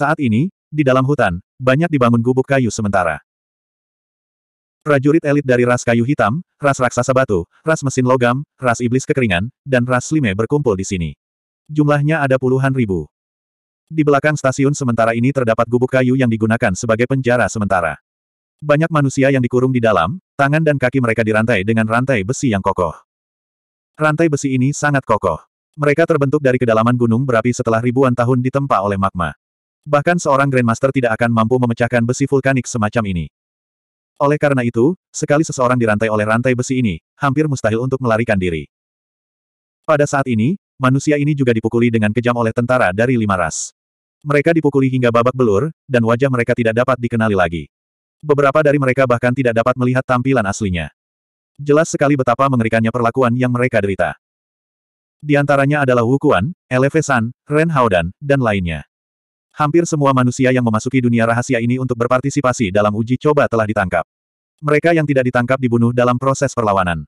Saat ini, di dalam hutan, banyak dibangun gubuk kayu sementara. Prajurit elit dari ras kayu hitam, ras raksasa batu, ras mesin logam, ras iblis kekeringan, dan ras lime berkumpul di sini. Jumlahnya ada puluhan ribu. Di belakang stasiun sementara ini terdapat gubuk kayu yang digunakan sebagai penjara sementara. Banyak manusia yang dikurung di dalam, tangan dan kaki mereka dirantai dengan rantai besi yang kokoh. Rantai besi ini sangat kokoh. Mereka terbentuk dari kedalaman gunung berapi setelah ribuan tahun ditempa oleh magma. Bahkan seorang Grandmaster tidak akan mampu memecahkan besi vulkanik semacam ini. Oleh karena itu, sekali seseorang dirantai oleh rantai besi ini, hampir mustahil untuk melarikan diri. Pada saat ini, manusia ini juga dipukuli dengan kejam oleh tentara dari lima ras. Mereka dipukuli hingga babak belur, dan wajah mereka tidak dapat dikenali lagi. Beberapa dari mereka bahkan tidak dapat melihat tampilan aslinya. Jelas sekali betapa mengerikannya perlakuan yang mereka derita. Di antaranya adalah Wukuan, Elevesan, Ren Haodan, dan lainnya. Hampir semua manusia yang memasuki dunia rahasia ini untuk berpartisipasi dalam uji coba telah ditangkap. Mereka yang tidak ditangkap dibunuh dalam proses perlawanan.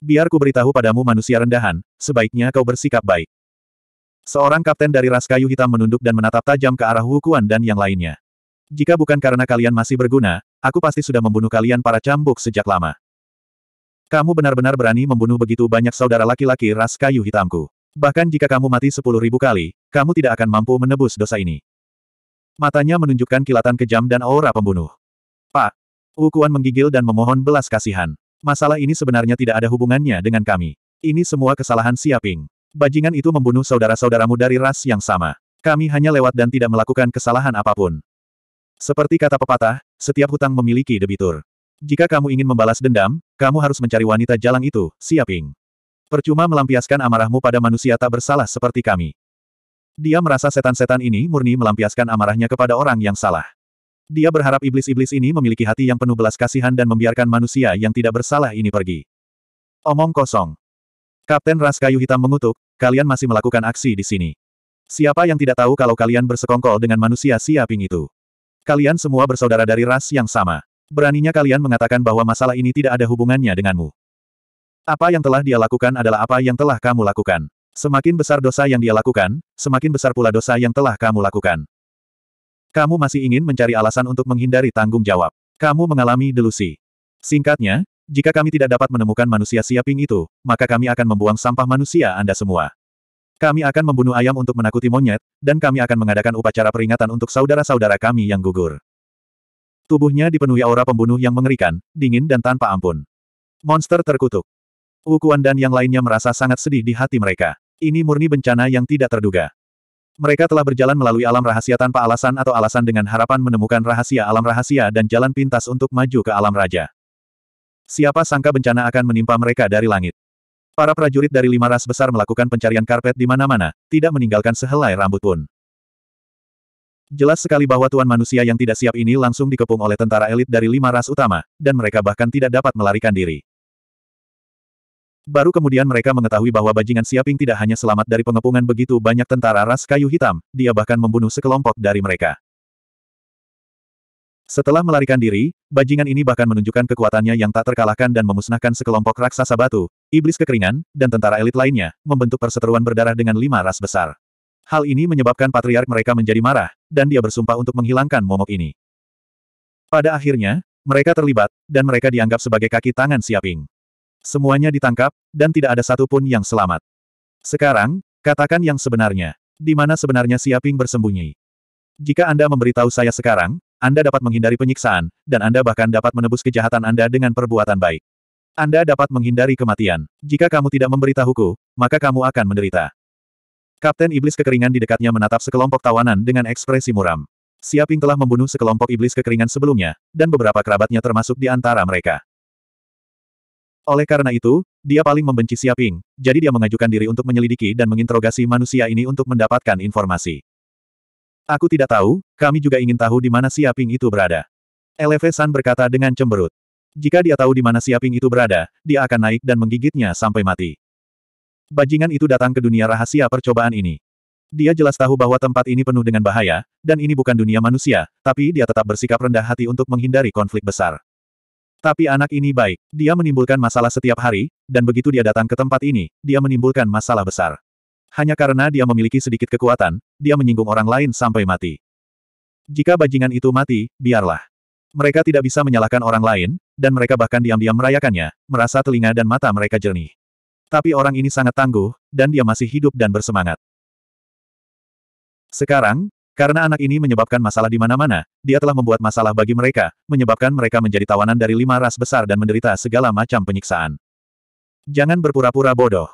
Biar ku beritahu padamu manusia rendahan, sebaiknya kau bersikap baik. Seorang kapten dari ras kayu hitam menunduk dan menatap tajam ke arah Wukuan dan yang lainnya. Jika bukan karena kalian masih berguna, aku pasti sudah membunuh kalian para cambuk sejak lama. Kamu benar-benar berani membunuh begitu banyak saudara laki-laki ras kayu hitamku. Bahkan jika kamu mati sepuluh ribu kali, kamu tidak akan mampu menebus dosa ini. Matanya menunjukkan kilatan kejam dan aura pembunuh. Pak! Wukuan menggigil dan memohon belas kasihan. Masalah ini sebenarnya tidak ada hubungannya dengan kami. Ini semua kesalahan Siaping. Bajingan itu membunuh saudara-saudaramu dari ras yang sama. Kami hanya lewat dan tidak melakukan kesalahan apapun. Seperti kata pepatah, setiap hutang memiliki debitur. Jika kamu ingin membalas dendam, kamu harus mencari wanita jalang itu, Siaping. Percuma melampiaskan amarahmu pada manusia tak bersalah seperti kami. Dia merasa setan-setan ini murni melampiaskan amarahnya kepada orang yang salah. Dia berharap iblis-iblis ini memiliki hati yang penuh belas kasihan dan membiarkan manusia yang tidak bersalah ini pergi. Omong kosong. Kapten Ras Kayu Hitam mengutuk, kalian masih melakukan aksi di sini. Siapa yang tidak tahu kalau kalian bersekongkol dengan manusia siaping itu? Kalian semua bersaudara dari ras yang sama. Beraninya kalian mengatakan bahwa masalah ini tidak ada hubungannya denganmu. Apa yang telah dia lakukan adalah apa yang telah kamu lakukan. Semakin besar dosa yang dia lakukan, semakin besar pula dosa yang telah kamu lakukan. Kamu masih ingin mencari alasan untuk menghindari tanggung jawab. Kamu mengalami delusi. Singkatnya, jika kami tidak dapat menemukan manusia siaping itu, maka kami akan membuang sampah manusia Anda semua. Kami akan membunuh ayam untuk menakuti monyet, dan kami akan mengadakan upacara peringatan untuk saudara-saudara kami yang gugur. Tubuhnya dipenuhi aura pembunuh yang mengerikan, dingin dan tanpa ampun. Monster terkutuk. Wukuan dan yang lainnya merasa sangat sedih di hati mereka. Ini murni bencana yang tidak terduga. Mereka telah berjalan melalui alam rahasia tanpa alasan atau alasan dengan harapan menemukan rahasia alam rahasia dan jalan pintas untuk maju ke alam raja. Siapa sangka bencana akan menimpa mereka dari langit. Para prajurit dari lima ras besar melakukan pencarian karpet di mana-mana, tidak meninggalkan sehelai rambut pun. Jelas sekali bahwa tuan manusia yang tidak siap ini langsung dikepung oleh tentara elit dari lima ras utama, dan mereka bahkan tidak dapat melarikan diri. Baru kemudian mereka mengetahui bahwa bajingan Siaping tidak hanya selamat dari pengepungan begitu banyak tentara ras kayu hitam, dia bahkan membunuh sekelompok dari mereka. Setelah melarikan diri, bajingan ini bahkan menunjukkan kekuatannya yang tak terkalahkan dan memusnahkan sekelompok raksasa batu, iblis kekeringan, dan tentara elit lainnya, membentuk perseteruan berdarah dengan lima ras besar. Hal ini menyebabkan patriark mereka menjadi marah, dan dia bersumpah untuk menghilangkan momok ini. Pada akhirnya, mereka terlibat, dan mereka dianggap sebagai kaki tangan Siaping. Semuanya ditangkap, dan tidak ada satupun yang selamat. Sekarang, katakan yang sebenarnya. Di mana sebenarnya Siaping bersembunyi? Jika Anda memberitahu saya sekarang, Anda dapat menghindari penyiksaan, dan Anda bahkan dapat menebus kejahatan Anda dengan perbuatan baik. Anda dapat menghindari kematian. Jika kamu tidak memberitahuku, maka kamu akan menderita. Kapten Iblis Kekeringan di dekatnya menatap sekelompok tawanan dengan ekspresi muram. Siaping telah membunuh sekelompok iblis kekeringan sebelumnya, dan beberapa kerabatnya termasuk di antara mereka. Oleh karena itu, dia paling membenci Siaping, jadi dia mengajukan diri untuk menyelidiki dan menginterogasi manusia ini untuk mendapatkan informasi. Aku tidak tahu, kami juga ingin tahu di mana Siaping itu berada. Eleve San berkata dengan cemberut. Jika dia tahu di mana Siaping itu berada, dia akan naik dan menggigitnya sampai mati. Bajingan itu datang ke dunia rahasia percobaan ini. Dia jelas tahu bahwa tempat ini penuh dengan bahaya, dan ini bukan dunia manusia, tapi dia tetap bersikap rendah hati untuk menghindari konflik besar. Tapi anak ini baik. Dia menimbulkan masalah setiap hari, dan begitu dia datang ke tempat ini, dia menimbulkan masalah besar. Hanya karena dia memiliki sedikit kekuatan, dia menyinggung orang lain sampai mati. Jika bajingan itu mati, biarlah. Mereka tidak bisa menyalahkan orang lain, dan mereka bahkan diam-diam merayakannya, merasa telinga dan mata mereka jernih. Tapi orang ini sangat tangguh, dan dia masih hidup dan bersemangat. Sekarang, karena anak ini menyebabkan masalah di mana-mana, dia telah membuat masalah bagi mereka, menyebabkan mereka menjadi tawanan dari lima ras besar dan menderita segala macam penyiksaan. Jangan berpura-pura bodoh.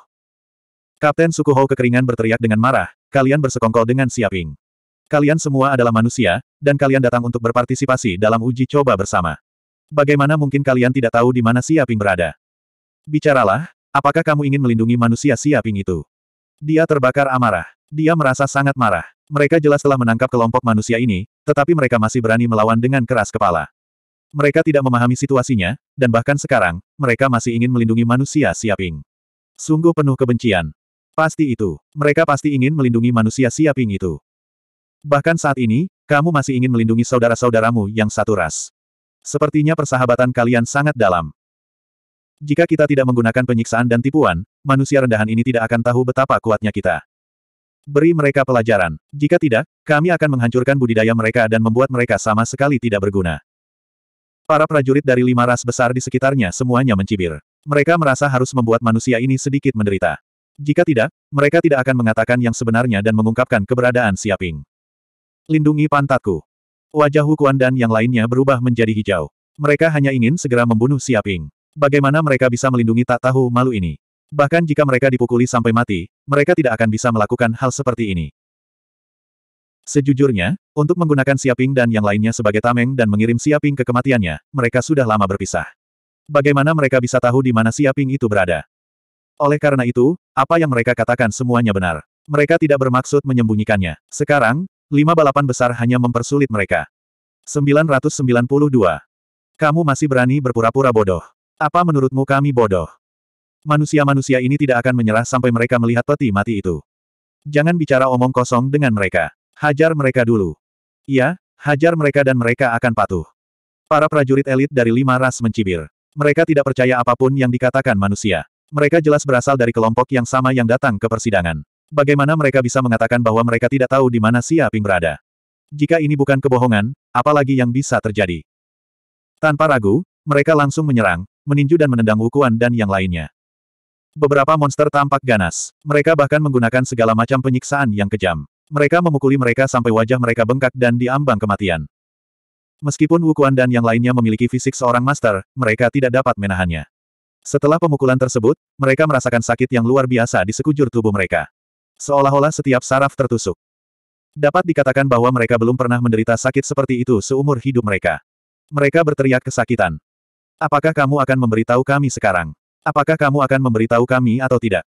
Kapten Sukuho kekeringan berteriak dengan marah, kalian bersekongkol dengan Siaping. Kalian semua adalah manusia, dan kalian datang untuk berpartisipasi dalam uji coba bersama. Bagaimana mungkin kalian tidak tahu di mana Siaping berada? Bicaralah, apakah kamu ingin melindungi manusia Siaping itu? Dia terbakar amarah. Dia merasa sangat marah. Mereka jelas telah menangkap kelompok manusia ini, tetapi mereka masih berani melawan dengan keras kepala. Mereka tidak memahami situasinya, dan bahkan sekarang, mereka masih ingin melindungi manusia siaping. Sungguh penuh kebencian. Pasti itu, mereka pasti ingin melindungi manusia siaping itu. Bahkan saat ini, kamu masih ingin melindungi saudara-saudaramu yang satu ras. Sepertinya persahabatan kalian sangat dalam. Jika kita tidak menggunakan penyiksaan dan tipuan, manusia rendahan ini tidak akan tahu betapa kuatnya kita. Beri mereka pelajaran. Jika tidak, kami akan menghancurkan budidaya mereka dan membuat mereka sama sekali tidak berguna. Para prajurit dari lima ras besar di sekitarnya semuanya mencibir. Mereka merasa harus membuat manusia ini sedikit menderita. Jika tidak, mereka tidak akan mengatakan yang sebenarnya dan mengungkapkan keberadaan Siaping. Lindungi pantatku. Wajah Hukuan dan yang lainnya berubah menjadi hijau. Mereka hanya ingin segera membunuh Siaping. Bagaimana mereka bisa melindungi tak tahu malu ini? Bahkan jika mereka dipukuli sampai mati, mereka tidak akan bisa melakukan hal seperti ini. Sejujurnya, untuk menggunakan Siaping dan yang lainnya sebagai tameng dan mengirim Siaping ke kematiannya, mereka sudah lama berpisah. Bagaimana mereka bisa tahu di mana Siaping itu berada? Oleh karena itu, apa yang mereka katakan semuanya benar. Mereka tidak bermaksud menyembunyikannya. Sekarang, lima balapan besar hanya mempersulit mereka. 992. Kamu masih berani berpura-pura bodoh. Apa menurutmu kami bodoh? Manusia-manusia ini tidak akan menyerah sampai mereka melihat peti mati itu. Jangan bicara omong kosong dengan mereka. Hajar mereka dulu. Iya, hajar mereka dan mereka akan patuh. Para prajurit elit dari lima ras mencibir. Mereka tidak percaya apapun yang dikatakan manusia. Mereka jelas berasal dari kelompok yang sama yang datang ke persidangan. Bagaimana mereka bisa mengatakan bahwa mereka tidak tahu di mana si Aping berada? Jika ini bukan kebohongan, apalagi yang bisa terjadi? Tanpa ragu, mereka langsung menyerang, meninju dan menendang Wukuan dan yang lainnya. Beberapa monster tampak ganas. Mereka bahkan menggunakan segala macam penyiksaan yang kejam. Mereka memukuli mereka sampai wajah mereka bengkak dan diambang kematian. Meskipun Wukuan dan yang lainnya memiliki fisik seorang master, mereka tidak dapat menahannya. Setelah pemukulan tersebut, mereka merasakan sakit yang luar biasa di sekujur tubuh mereka. Seolah-olah setiap saraf tertusuk. Dapat dikatakan bahwa mereka belum pernah menderita sakit seperti itu seumur hidup mereka. Mereka berteriak kesakitan. Apakah kamu akan memberitahu kami sekarang? Apakah kamu akan memberitahu kami atau tidak?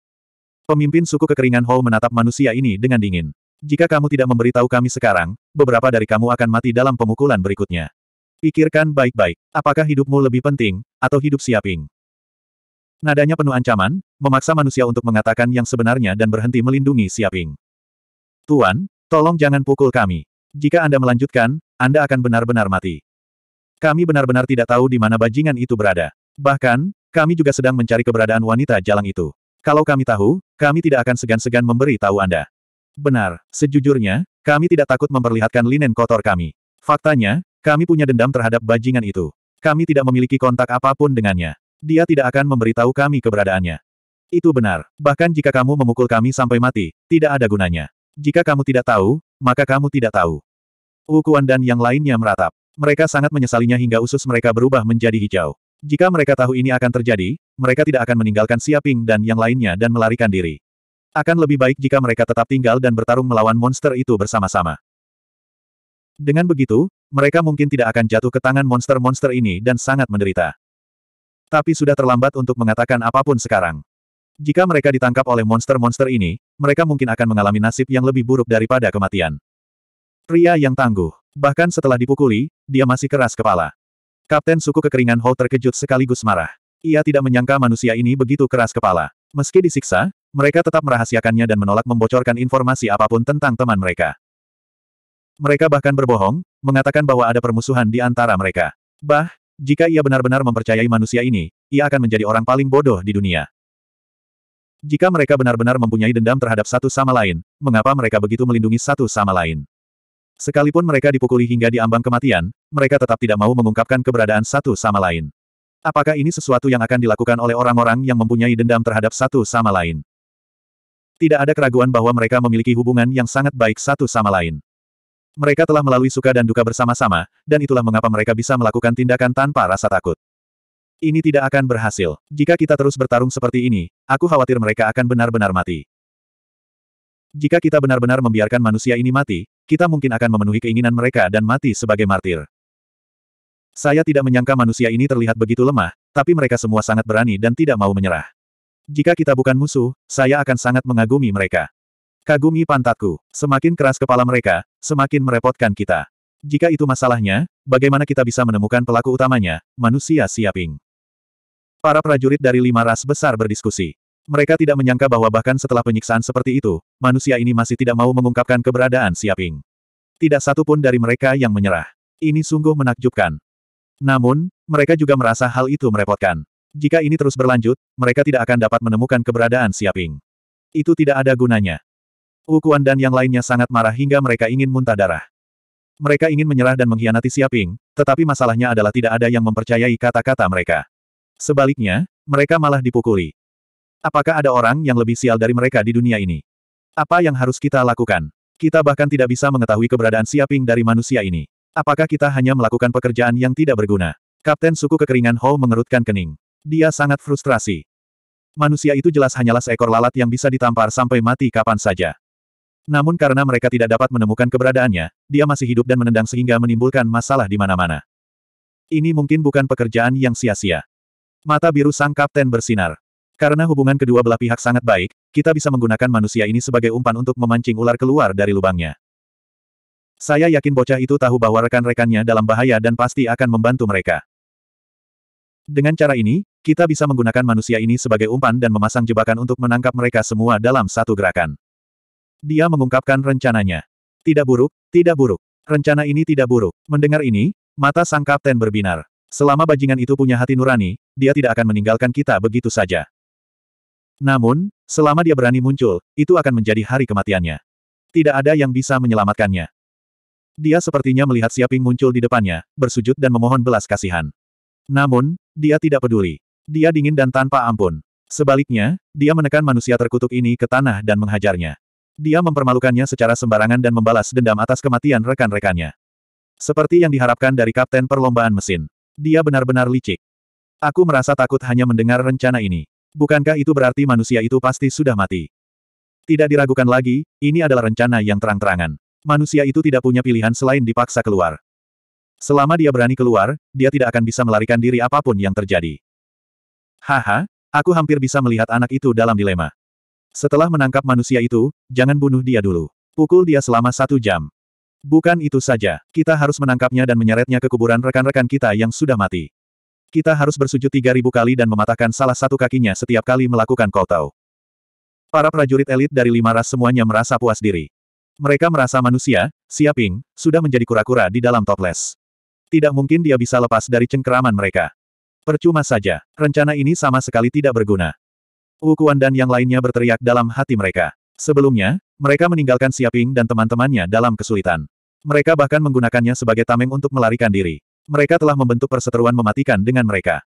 Pemimpin suku kekeringan Hou menatap manusia ini dengan dingin. Jika kamu tidak memberitahu kami sekarang, beberapa dari kamu akan mati dalam pemukulan berikutnya. Pikirkan baik-baik, apakah hidupmu lebih penting, atau hidup Siaping? Nadanya penuh ancaman, memaksa manusia untuk mengatakan yang sebenarnya dan berhenti melindungi Siaping. Tuan, tolong jangan pukul kami. Jika Anda melanjutkan, Anda akan benar-benar mati. Kami benar-benar tidak tahu di mana bajingan itu berada. Bahkan, kami juga sedang mencari keberadaan wanita jalang itu. Kalau kami tahu, kami tidak akan segan-segan memberi tahu Anda. Benar, sejujurnya, kami tidak takut memperlihatkan linen kotor kami. Faktanya, kami punya dendam terhadap bajingan itu. Kami tidak memiliki kontak apapun dengannya. Dia tidak akan memberitahu kami keberadaannya. Itu benar. Bahkan jika kamu memukul kami sampai mati, tidak ada gunanya. Jika kamu tidak tahu, maka kamu tidak tahu. Wukuan dan yang lainnya meratap. Mereka sangat menyesalinya hingga usus mereka berubah menjadi hijau. Jika mereka tahu ini akan terjadi, mereka tidak akan meninggalkan Siaping dan yang lainnya dan melarikan diri. Akan lebih baik jika mereka tetap tinggal dan bertarung melawan monster itu bersama-sama. Dengan begitu, mereka mungkin tidak akan jatuh ke tangan monster-monster ini dan sangat menderita. Tapi sudah terlambat untuk mengatakan apapun sekarang. Jika mereka ditangkap oleh monster-monster ini, mereka mungkin akan mengalami nasib yang lebih buruk daripada kematian. Pria yang tangguh. Bahkan setelah dipukuli, dia masih keras kepala. Kapten suku kekeringan Hou terkejut sekaligus marah. Ia tidak menyangka manusia ini begitu keras kepala. Meski disiksa, mereka tetap merahasiakannya dan menolak membocorkan informasi apapun tentang teman mereka. Mereka bahkan berbohong, mengatakan bahwa ada permusuhan di antara mereka. Bah, jika ia benar-benar mempercayai manusia ini, ia akan menjadi orang paling bodoh di dunia. Jika mereka benar-benar mempunyai dendam terhadap satu sama lain, mengapa mereka begitu melindungi satu sama lain? Sekalipun mereka dipukuli hingga diambang kematian, mereka tetap tidak mau mengungkapkan keberadaan satu sama lain. Apakah ini sesuatu yang akan dilakukan oleh orang-orang yang mempunyai dendam terhadap satu sama lain? Tidak ada keraguan bahwa mereka memiliki hubungan yang sangat baik satu sama lain. Mereka telah melalui suka dan duka bersama-sama, dan itulah mengapa mereka bisa melakukan tindakan tanpa rasa takut. Ini tidak akan berhasil. Jika kita terus bertarung seperti ini, aku khawatir mereka akan benar-benar mati. Jika kita benar-benar membiarkan manusia ini mati, kita mungkin akan memenuhi keinginan mereka dan mati sebagai martir. Saya tidak menyangka manusia ini terlihat begitu lemah, tapi mereka semua sangat berani dan tidak mau menyerah. Jika kita bukan musuh, saya akan sangat mengagumi mereka. Kagumi pantatku, semakin keras kepala mereka, semakin merepotkan kita. Jika itu masalahnya, bagaimana kita bisa menemukan pelaku utamanya, manusia siaping? Para prajurit dari lima ras besar berdiskusi. Mereka tidak menyangka bahwa bahkan setelah penyiksaan seperti itu, manusia ini masih tidak mau mengungkapkan keberadaan Siaping. Tidak satu pun dari mereka yang menyerah. Ini sungguh menakjubkan. Namun, mereka juga merasa hal itu merepotkan. Jika ini terus berlanjut, mereka tidak akan dapat menemukan keberadaan Siaping. Itu tidak ada gunanya. Ukuan dan yang lainnya sangat marah hingga mereka ingin muntah darah. Mereka ingin menyerah dan mengkhianati Siaping, tetapi masalahnya adalah tidak ada yang mempercayai kata-kata mereka. Sebaliknya, mereka malah dipukuli. Apakah ada orang yang lebih sial dari mereka di dunia ini? Apa yang harus kita lakukan? Kita bahkan tidak bisa mengetahui keberadaan Siaping dari manusia ini. Apakah kita hanya melakukan pekerjaan yang tidak berguna? Kapten suku kekeringan Ho mengerutkan kening. Dia sangat frustrasi. Manusia itu jelas hanyalah seekor lalat yang bisa ditampar sampai mati kapan saja. Namun karena mereka tidak dapat menemukan keberadaannya, dia masih hidup dan menendang sehingga menimbulkan masalah di mana-mana. Ini mungkin bukan pekerjaan yang sia-sia. Mata biru sang kapten bersinar. Karena hubungan kedua belah pihak sangat baik, kita bisa menggunakan manusia ini sebagai umpan untuk memancing ular keluar dari lubangnya. Saya yakin bocah itu tahu bahwa rekan-rekannya dalam bahaya dan pasti akan membantu mereka. Dengan cara ini, kita bisa menggunakan manusia ini sebagai umpan dan memasang jebakan untuk menangkap mereka semua dalam satu gerakan. Dia mengungkapkan rencananya. Tidak buruk, tidak buruk. Rencana ini tidak buruk. Mendengar ini, mata sang kapten berbinar. Selama bajingan itu punya hati nurani, dia tidak akan meninggalkan kita begitu saja. Namun, selama dia berani muncul, itu akan menjadi hari kematiannya. Tidak ada yang bisa menyelamatkannya. Dia sepertinya melihat Siaping muncul di depannya, bersujud dan memohon belas kasihan. Namun, dia tidak peduli. Dia dingin dan tanpa ampun. Sebaliknya, dia menekan manusia terkutuk ini ke tanah dan menghajarnya. Dia mempermalukannya secara sembarangan dan membalas dendam atas kematian rekan-rekannya. Seperti yang diharapkan dari kapten perlombaan mesin. Dia benar-benar licik. Aku merasa takut hanya mendengar rencana ini. Bukankah itu berarti manusia itu pasti sudah mati? Tidak diragukan lagi, ini adalah rencana yang terang-terangan. Manusia itu tidak punya pilihan selain dipaksa keluar. Selama dia berani keluar, dia tidak akan bisa melarikan diri apapun yang terjadi. Haha, aku hampir bisa melihat anak itu dalam dilema. Setelah menangkap manusia itu, jangan bunuh dia dulu. Pukul dia selama satu jam. Bukan itu saja, kita harus menangkapnya dan menyeretnya ke kuburan rekan-rekan kita yang sudah mati. Kita harus bersujud 3.000 kali dan mematahkan salah satu kakinya setiap kali melakukan kotau. Para prajurit elit dari lima ras semuanya merasa puas diri. Mereka merasa manusia, Siaping, sudah menjadi kura-kura di dalam toples. Tidak mungkin dia bisa lepas dari cengkeraman mereka. Percuma saja, rencana ini sama sekali tidak berguna. Wukuan dan yang lainnya berteriak dalam hati mereka. Sebelumnya, mereka meninggalkan Siaping dan teman-temannya dalam kesulitan. Mereka bahkan menggunakannya sebagai tameng untuk melarikan diri mereka telah membentuk perseteruan mematikan dengan mereka.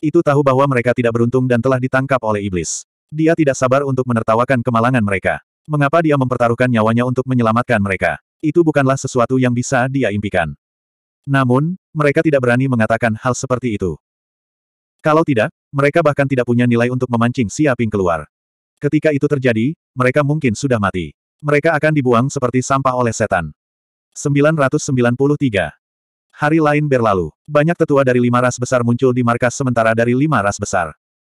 Itu tahu bahwa mereka tidak beruntung dan telah ditangkap oleh iblis. Dia tidak sabar untuk menertawakan kemalangan mereka. Mengapa dia mempertaruhkan nyawanya untuk menyelamatkan mereka? Itu bukanlah sesuatu yang bisa dia impikan. Namun, mereka tidak berani mengatakan hal seperti itu. Kalau tidak, mereka bahkan tidak punya nilai untuk memancing Siaping keluar. Ketika itu terjadi, mereka mungkin sudah mati. Mereka akan dibuang seperti sampah oleh setan. 993. Hari lain berlalu. Banyak tetua dari lima ras besar muncul di markas sementara dari lima ras besar.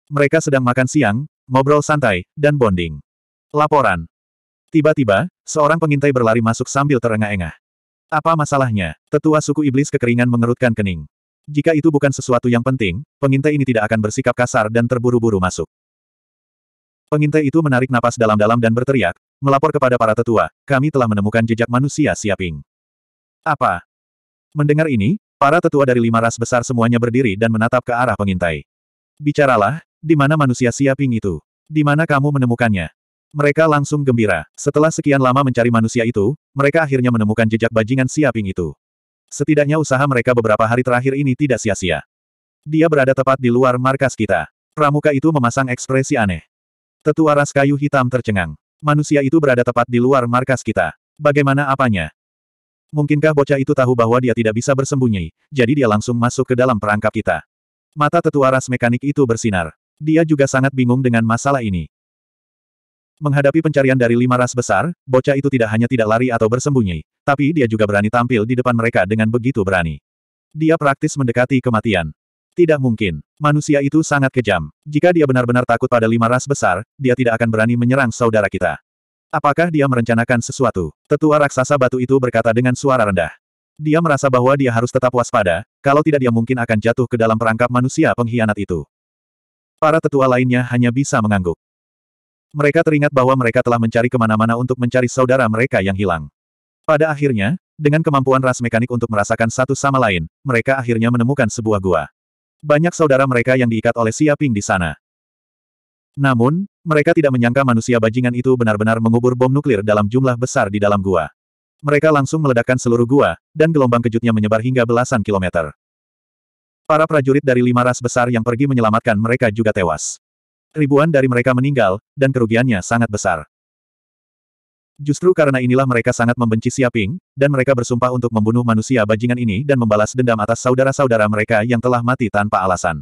Mereka sedang makan siang, ngobrol santai, dan bonding. Laporan. Tiba-tiba, seorang pengintai berlari masuk sambil terengah-engah. Apa masalahnya? Tetua suku iblis kekeringan mengerutkan kening. Jika itu bukan sesuatu yang penting, pengintai ini tidak akan bersikap kasar dan terburu-buru masuk. Pengintai itu menarik napas dalam-dalam dan berteriak, melapor kepada para tetua, kami telah menemukan jejak manusia siaping. Apa? Mendengar ini, para tetua dari lima ras besar semuanya berdiri dan menatap ke arah pengintai. Bicaralah, di mana manusia siaping itu? Di mana kamu menemukannya? Mereka langsung gembira. Setelah sekian lama mencari manusia itu, mereka akhirnya menemukan jejak bajingan siaping itu. Setidaknya usaha mereka beberapa hari terakhir ini tidak sia-sia. Dia berada tepat di luar markas kita. Pramuka itu memasang ekspresi aneh. Tetua ras kayu hitam tercengang. Manusia itu berada tepat di luar markas kita. Bagaimana apanya? Mungkinkah bocah itu tahu bahwa dia tidak bisa bersembunyi, jadi dia langsung masuk ke dalam perangkap kita. Mata tetua ras mekanik itu bersinar. Dia juga sangat bingung dengan masalah ini. Menghadapi pencarian dari lima ras besar, bocah itu tidak hanya tidak lari atau bersembunyi, tapi dia juga berani tampil di depan mereka dengan begitu berani. Dia praktis mendekati kematian. Tidak mungkin. Manusia itu sangat kejam. Jika dia benar-benar takut pada lima ras besar, dia tidak akan berani menyerang saudara kita. Apakah dia merencanakan sesuatu? Tetua raksasa batu itu berkata dengan suara rendah. Dia merasa bahwa dia harus tetap waspada, kalau tidak dia mungkin akan jatuh ke dalam perangkap manusia pengkhianat itu. Para tetua lainnya hanya bisa mengangguk. Mereka teringat bahwa mereka telah mencari kemana-mana untuk mencari saudara mereka yang hilang. Pada akhirnya, dengan kemampuan ras mekanik untuk merasakan satu sama lain, mereka akhirnya menemukan sebuah gua. Banyak saudara mereka yang diikat oleh siaping di sana. Namun, mereka tidak menyangka manusia bajingan itu benar-benar mengubur bom nuklir dalam jumlah besar di dalam gua. Mereka langsung meledakkan seluruh gua, dan gelombang kejutnya menyebar hingga belasan kilometer. Para prajurit dari lima ras besar yang pergi menyelamatkan mereka juga tewas. Ribuan dari mereka meninggal, dan kerugiannya sangat besar. Justru karena inilah mereka sangat membenci Siaping, dan mereka bersumpah untuk membunuh manusia bajingan ini dan membalas dendam atas saudara-saudara mereka yang telah mati tanpa alasan.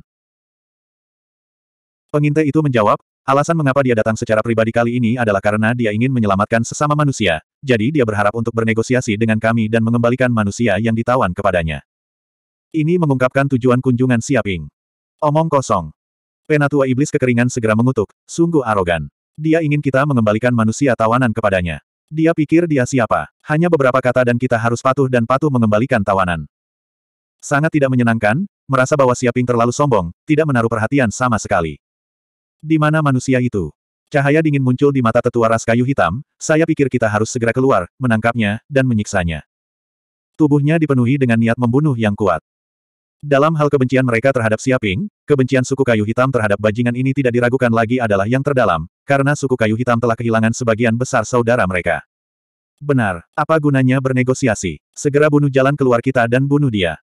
Pengintai itu menjawab, alasan mengapa dia datang secara pribadi kali ini adalah karena dia ingin menyelamatkan sesama manusia, jadi dia berharap untuk bernegosiasi dengan kami dan mengembalikan manusia yang ditawan kepadanya. Ini mengungkapkan tujuan kunjungan Siaping. Omong kosong. Penatua Iblis kekeringan segera mengutuk, sungguh arogan. Dia ingin kita mengembalikan manusia tawanan kepadanya. Dia pikir dia siapa. Hanya beberapa kata dan kita harus patuh dan patuh mengembalikan tawanan. Sangat tidak menyenangkan, merasa bahwa Siaping terlalu sombong, tidak menaruh perhatian sama sekali. Di mana manusia itu? Cahaya dingin muncul di mata tetua ras kayu hitam, saya pikir kita harus segera keluar, menangkapnya, dan menyiksanya. Tubuhnya dipenuhi dengan niat membunuh yang kuat. Dalam hal kebencian mereka terhadap Siaping, kebencian suku kayu hitam terhadap bajingan ini tidak diragukan lagi adalah yang terdalam, karena suku kayu hitam telah kehilangan sebagian besar saudara mereka. Benar, apa gunanya bernegosiasi? Segera bunuh jalan keluar kita dan bunuh dia.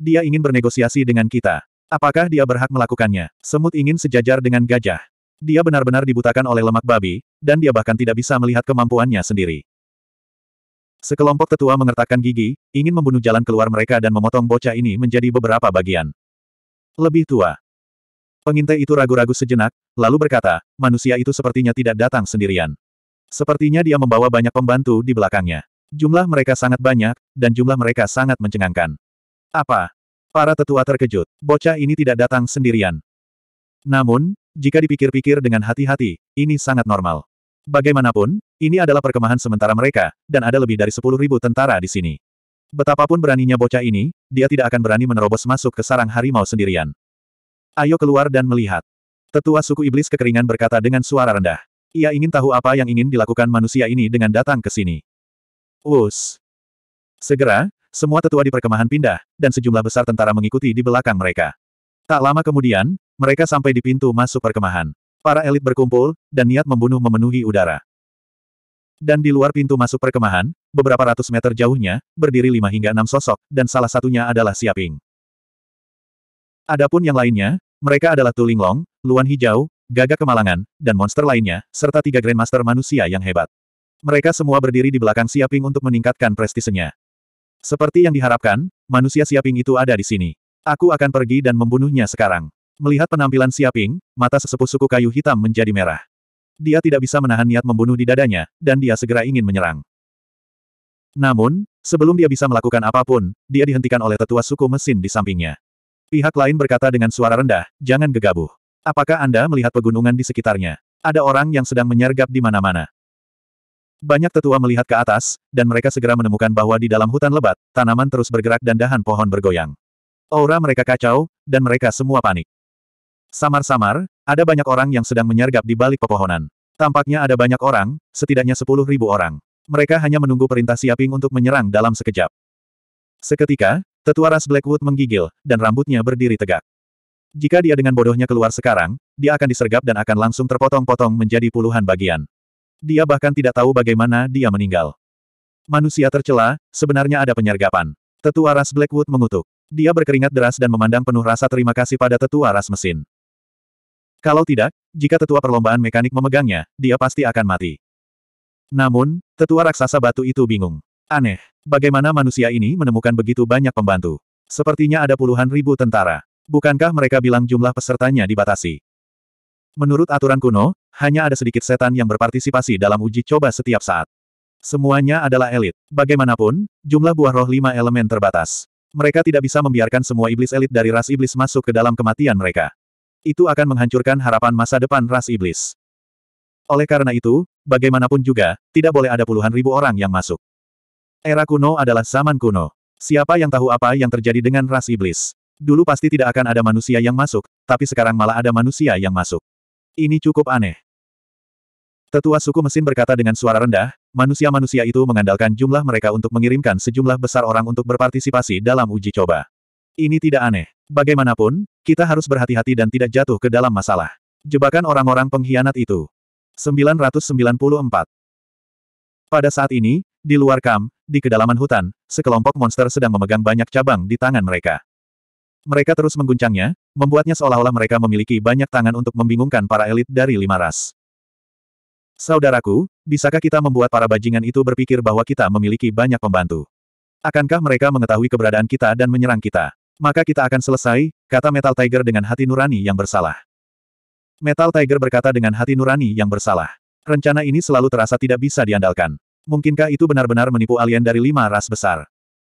Dia ingin bernegosiasi dengan kita. Apakah dia berhak melakukannya? Semut ingin sejajar dengan gajah. Dia benar-benar dibutakan oleh lemak babi, dan dia bahkan tidak bisa melihat kemampuannya sendiri. Sekelompok tetua mengertakkan gigi, ingin membunuh jalan keluar mereka dan memotong bocah ini menjadi beberapa bagian. Lebih tua. Pengintai itu ragu-ragu sejenak, lalu berkata, manusia itu sepertinya tidak datang sendirian. Sepertinya dia membawa banyak pembantu di belakangnya. Jumlah mereka sangat banyak, dan jumlah mereka sangat mencengangkan. Apa? Para tetua terkejut, bocah ini tidak datang sendirian. Namun, jika dipikir-pikir dengan hati-hati, ini sangat normal. Bagaimanapun, ini adalah perkemahan sementara mereka, dan ada lebih dari sepuluh ribu tentara di sini. Betapapun beraninya bocah ini, dia tidak akan berani menerobos masuk ke sarang harimau sendirian. Ayo keluar dan melihat. Tetua suku iblis kekeringan berkata dengan suara rendah. Ia ingin tahu apa yang ingin dilakukan manusia ini dengan datang ke sini. Us. Segera, semua tetua di perkemahan pindah, dan sejumlah besar tentara mengikuti di belakang mereka. Tak lama kemudian, mereka sampai di pintu masuk perkemahan. Para elit berkumpul, dan niat membunuh memenuhi udara. Dan di luar pintu masuk perkemahan, beberapa ratus meter jauhnya, berdiri lima hingga enam sosok, dan salah satunya adalah Siaping. Adapun yang lainnya, mereka adalah Tuling Long, Luan Hijau, Gagak Kemalangan, dan monster lainnya, serta tiga Grandmaster manusia yang hebat. Mereka semua berdiri di belakang Siaping untuk meningkatkan prestisenya. Seperti yang diharapkan, manusia Siaping itu ada di sini. Aku akan pergi dan membunuhnya sekarang. Melihat penampilan Siaping, mata sesepuh suku kayu hitam menjadi merah. Dia tidak bisa menahan niat membunuh di dadanya, dan dia segera ingin menyerang. Namun, sebelum dia bisa melakukan apapun, dia dihentikan oleh tetua suku mesin di sampingnya. Pihak lain berkata dengan suara rendah, jangan gegabah. Apakah Anda melihat pegunungan di sekitarnya? Ada orang yang sedang menyergap di mana-mana. Banyak tetua melihat ke atas, dan mereka segera menemukan bahwa di dalam hutan lebat, tanaman terus bergerak dan dahan pohon bergoyang. Aura mereka kacau, dan mereka semua panik. Samar-samar, ada banyak orang yang sedang menyergap di balik pepohonan. Tampaknya ada banyak orang, setidaknya sepuluh ribu orang. Mereka hanya menunggu perintah Siaping untuk menyerang dalam sekejap. Seketika, tetua ras Blackwood menggigil, dan rambutnya berdiri tegak. Jika dia dengan bodohnya keluar sekarang, dia akan disergap dan akan langsung terpotong-potong menjadi puluhan bagian. Dia bahkan tidak tahu bagaimana dia meninggal. Manusia tercela, sebenarnya ada penyergapan. Tetua ras Blackwood mengutuk. Dia berkeringat deras dan memandang penuh rasa terima kasih pada tetua ras mesin. Kalau tidak, jika tetua perlombaan mekanik memegangnya, dia pasti akan mati. Namun, tetua raksasa batu itu bingung. Aneh, bagaimana manusia ini menemukan begitu banyak pembantu? Sepertinya ada puluhan ribu tentara. Bukankah mereka bilang jumlah pesertanya dibatasi? Menurut aturan kuno, hanya ada sedikit setan yang berpartisipasi dalam uji coba setiap saat. Semuanya adalah elit. Bagaimanapun, jumlah buah roh lima elemen terbatas. Mereka tidak bisa membiarkan semua iblis elit dari ras iblis masuk ke dalam kematian mereka. Itu akan menghancurkan harapan masa depan ras iblis. Oleh karena itu, bagaimanapun juga, tidak boleh ada puluhan ribu orang yang masuk. Era kuno adalah zaman kuno. Siapa yang tahu apa yang terjadi dengan ras iblis? Dulu pasti tidak akan ada manusia yang masuk, tapi sekarang malah ada manusia yang masuk. Ini cukup aneh. Tetua suku mesin berkata dengan suara rendah, manusia-manusia itu mengandalkan jumlah mereka untuk mengirimkan sejumlah besar orang untuk berpartisipasi dalam uji coba. Ini tidak aneh. Bagaimanapun, kita harus berhati-hati dan tidak jatuh ke dalam masalah. Jebakan orang-orang pengkhianat itu. 994. Pada saat ini, di luar kam, di kedalaman hutan, sekelompok monster sedang memegang banyak cabang di tangan mereka. Mereka terus mengguncangnya, membuatnya seolah-olah mereka memiliki banyak tangan untuk membingungkan para elit dari lima ras. Saudaraku, bisakah kita membuat para bajingan itu berpikir bahwa kita memiliki banyak pembantu? Akankah mereka mengetahui keberadaan kita dan menyerang kita? Maka kita akan selesai, kata Metal Tiger dengan hati nurani yang bersalah. Metal Tiger berkata dengan hati nurani yang bersalah. Rencana ini selalu terasa tidak bisa diandalkan. Mungkinkah itu benar-benar menipu alien dari lima ras besar?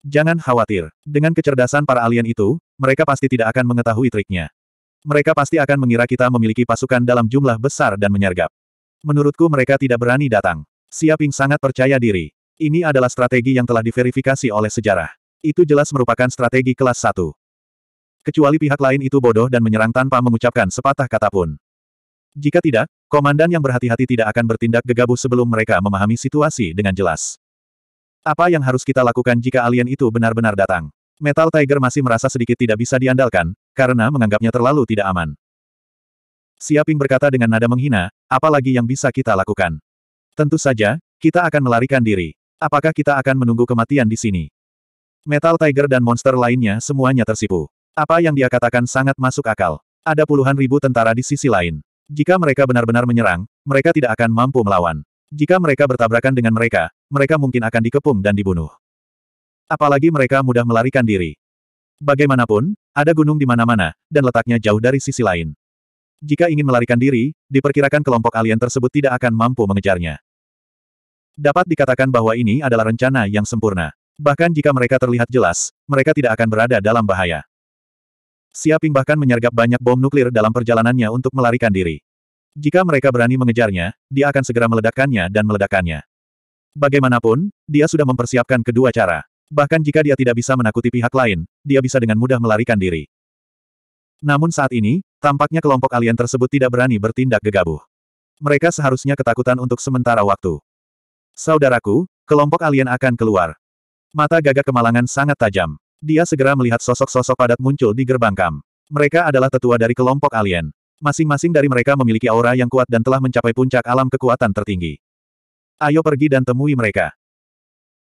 Jangan khawatir. Dengan kecerdasan para alien itu, mereka pasti tidak akan mengetahui triknya. Mereka pasti akan mengira kita memiliki pasukan dalam jumlah besar dan menyergap. Menurutku mereka tidak berani datang. Siaping sangat percaya diri. Ini adalah strategi yang telah diverifikasi oleh sejarah. Itu jelas merupakan strategi kelas 1. Kecuali pihak lain itu bodoh dan menyerang tanpa mengucapkan sepatah kata pun. Jika tidak, komandan yang berhati-hati tidak akan bertindak gegabah sebelum mereka memahami situasi dengan jelas. Apa yang harus kita lakukan jika alien itu benar-benar datang? Metal Tiger masih merasa sedikit tidak bisa diandalkan, karena menganggapnya terlalu tidak aman. Siaping berkata dengan nada menghina, "Apa lagi yang bisa kita lakukan? Tentu saja, kita akan melarikan diri. Apakah kita akan menunggu kematian di sini? Metal Tiger dan monster lainnya semuanya tersipu. Apa yang dia katakan sangat masuk akal. Ada puluhan ribu tentara di sisi lain. Jika mereka benar-benar menyerang, mereka tidak akan mampu melawan. Jika mereka bertabrakan dengan mereka, mereka mungkin akan dikepung dan dibunuh. Apalagi mereka mudah melarikan diri. Bagaimanapun, ada gunung di mana-mana, dan letaknya jauh dari sisi lain. Jika ingin melarikan diri, diperkirakan kelompok alien tersebut tidak akan mampu mengejarnya. Dapat dikatakan bahwa ini adalah rencana yang sempurna. Bahkan jika mereka terlihat jelas, mereka tidak akan berada dalam bahaya. Siaping bahkan menyergap banyak bom nuklir dalam perjalanannya untuk melarikan diri. Jika mereka berani mengejarnya, dia akan segera meledakkannya dan meledakkannya. Bagaimanapun, dia sudah mempersiapkan kedua cara. Bahkan jika dia tidak bisa menakuti pihak lain, dia bisa dengan mudah melarikan diri. Namun saat ini, Tampaknya kelompok alien tersebut tidak berani bertindak gegabah. Mereka seharusnya ketakutan untuk sementara waktu. Saudaraku, kelompok alien akan keluar. Mata gagak kemalangan sangat tajam. Dia segera melihat sosok-sosok padat muncul di gerbang kam. Mereka adalah tetua dari kelompok alien. Masing-masing dari mereka memiliki aura yang kuat dan telah mencapai puncak alam kekuatan tertinggi. Ayo pergi dan temui mereka.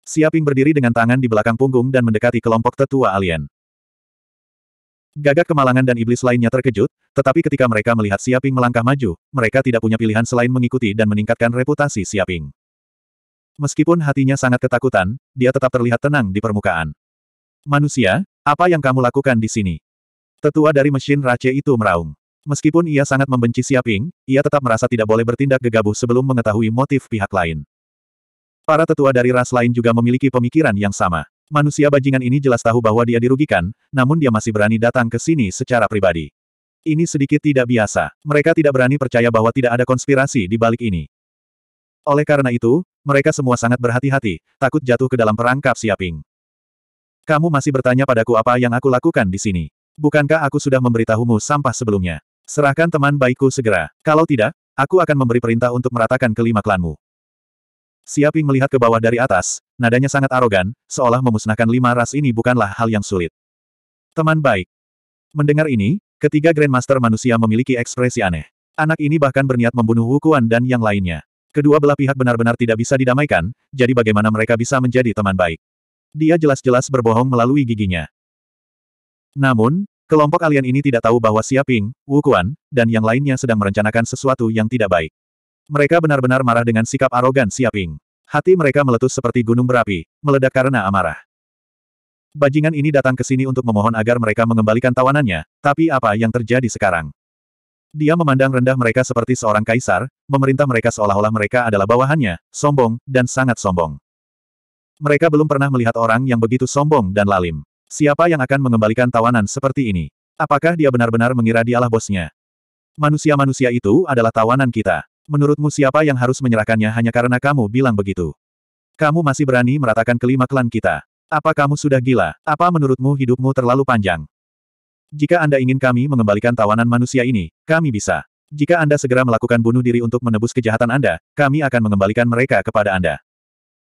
Siaping berdiri dengan tangan di belakang punggung dan mendekati kelompok tetua alien. Gagak kemalangan dan iblis lainnya terkejut, tetapi ketika mereka melihat Siaping melangkah maju, mereka tidak punya pilihan selain mengikuti dan meningkatkan reputasi Siaping. Meskipun hatinya sangat ketakutan, dia tetap terlihat tenang di permukaan. Manusia, apa yang kamu lakukan di sini? Tetua dari mesin race itu meraung. Meskipun ia sangat membenci Siaping, ia tetap merasa tidak boleh bertindak gegabah sebelum mengetahui motif pihak lain. Para tetua dari ras lain juga memiliki pemikiran yang sama. Manusia bajingan ini jelas tahu bahwa dia dirugikan, namun dia masih berani datang ke sini secara pribadi. Ini sedikit tidak biasa. Mereka tidak berani percaya bahwa tidak ada konspirasi di balik ini. Oleh karena itu, mereka semua sangat berhati-hati, takut jatuh ke dalam perangkap siaping. Kamu masih bertanya padaku apa yang aku lakukan di sini. Bukankah aku sudah memberitahumu sampah sebelumnya? Serahkan teman baikku segera. Kalau tidak, aku akan memberi perintah untuk meratakan kelima klanmu. Siaping melihat ke bawah dari atas, nadanya sangat arogan, seolah memusnahkan lima ras ini bukanlah hal yang sulit. Teman baik. Mendengar ini, ketiga Grandmaster manusia memiliki ekspresi aneh. Anak ini bahkan berniat membunuh Wukuan dan yang lainnya. Kedua belah pihak benar-benar tidak bisa didamaikan, jadi bagaimana mereka bisa menjadi teman baik? Dia jelas-jelas berbohong melalui giginya. Namun, kelompok alien ini tidak tahu bahwa Siaping, Wukuan, dan yang lainnya sedang merencanakan sesuatu yang tidak baik. Mereka benar-benar marah dengan sikap arogan Siaping. Hati mereka meletus seperti gunung berapi, meledak karena amarah. Bajingan ini datang ke sini untuk memohon agar mereka mengembalikan tawanannya, tapi apa yang terjadi sekarang? Dia memandang rendah mereka seperti seorang kaisar, memerintah mereka seolah-olah mereka adalah bawahannya, sombong, dan sangat sombong. Mereka belum pernah melihat orang yang begitu sombong dan lalim. Siapa yang akan mengembalikan tawanan seperti ini? Apakah dia benar-benar mengira dialah bosnya? Manusia-manusia itu adalah tawanan kita. Menurutmu siapa yang harus menyerahkannya hanya karena kamu bilang begitu? Kamu masih berani meratakan kelima klan kita. Apa kamu sudah gila? Apa menurutmu hidupmu terlalu panjang? Jika Anda ingin kami mengembalikan tawanan manusia ini, kami bisa. Jika Anda segera melakukan bunuh diri untuk menebus kejahatan Anda, kami akan mengembalikan mereka kepada Anda.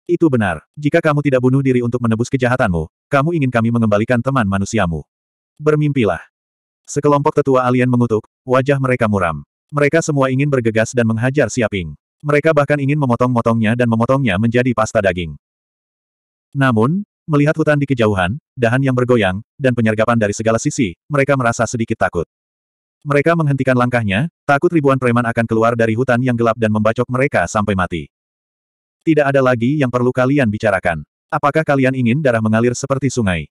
Itu benar. Jika kamu tidak bunuh diri untuk menebus kejahatanmu, kamu ingin kami mengembalikan teman manusiamu. Bermimpilah. Sekelompok tetua alien mengutuk, wajah mereka muram. Mereka semua ingin bergegas dan menghajar Siaping. Mereka bahkan ingin memotong-motongnya dan memotongnya menjadi pasta daging. Namun, melihat hutan di kejauhan, dahan yang bergoyang, dan penyergapan dari segala sisi, mereka merasa sedikit takut. Mereka menghentikan langkahnya, takut ribuan preman akan keluar dari hutan yang gelap dan membacok mereka sampai mati. Tidak ada lagi yang perlu kalian bicarakan. Apakah kalian ingin darah mengalir seperti sungai?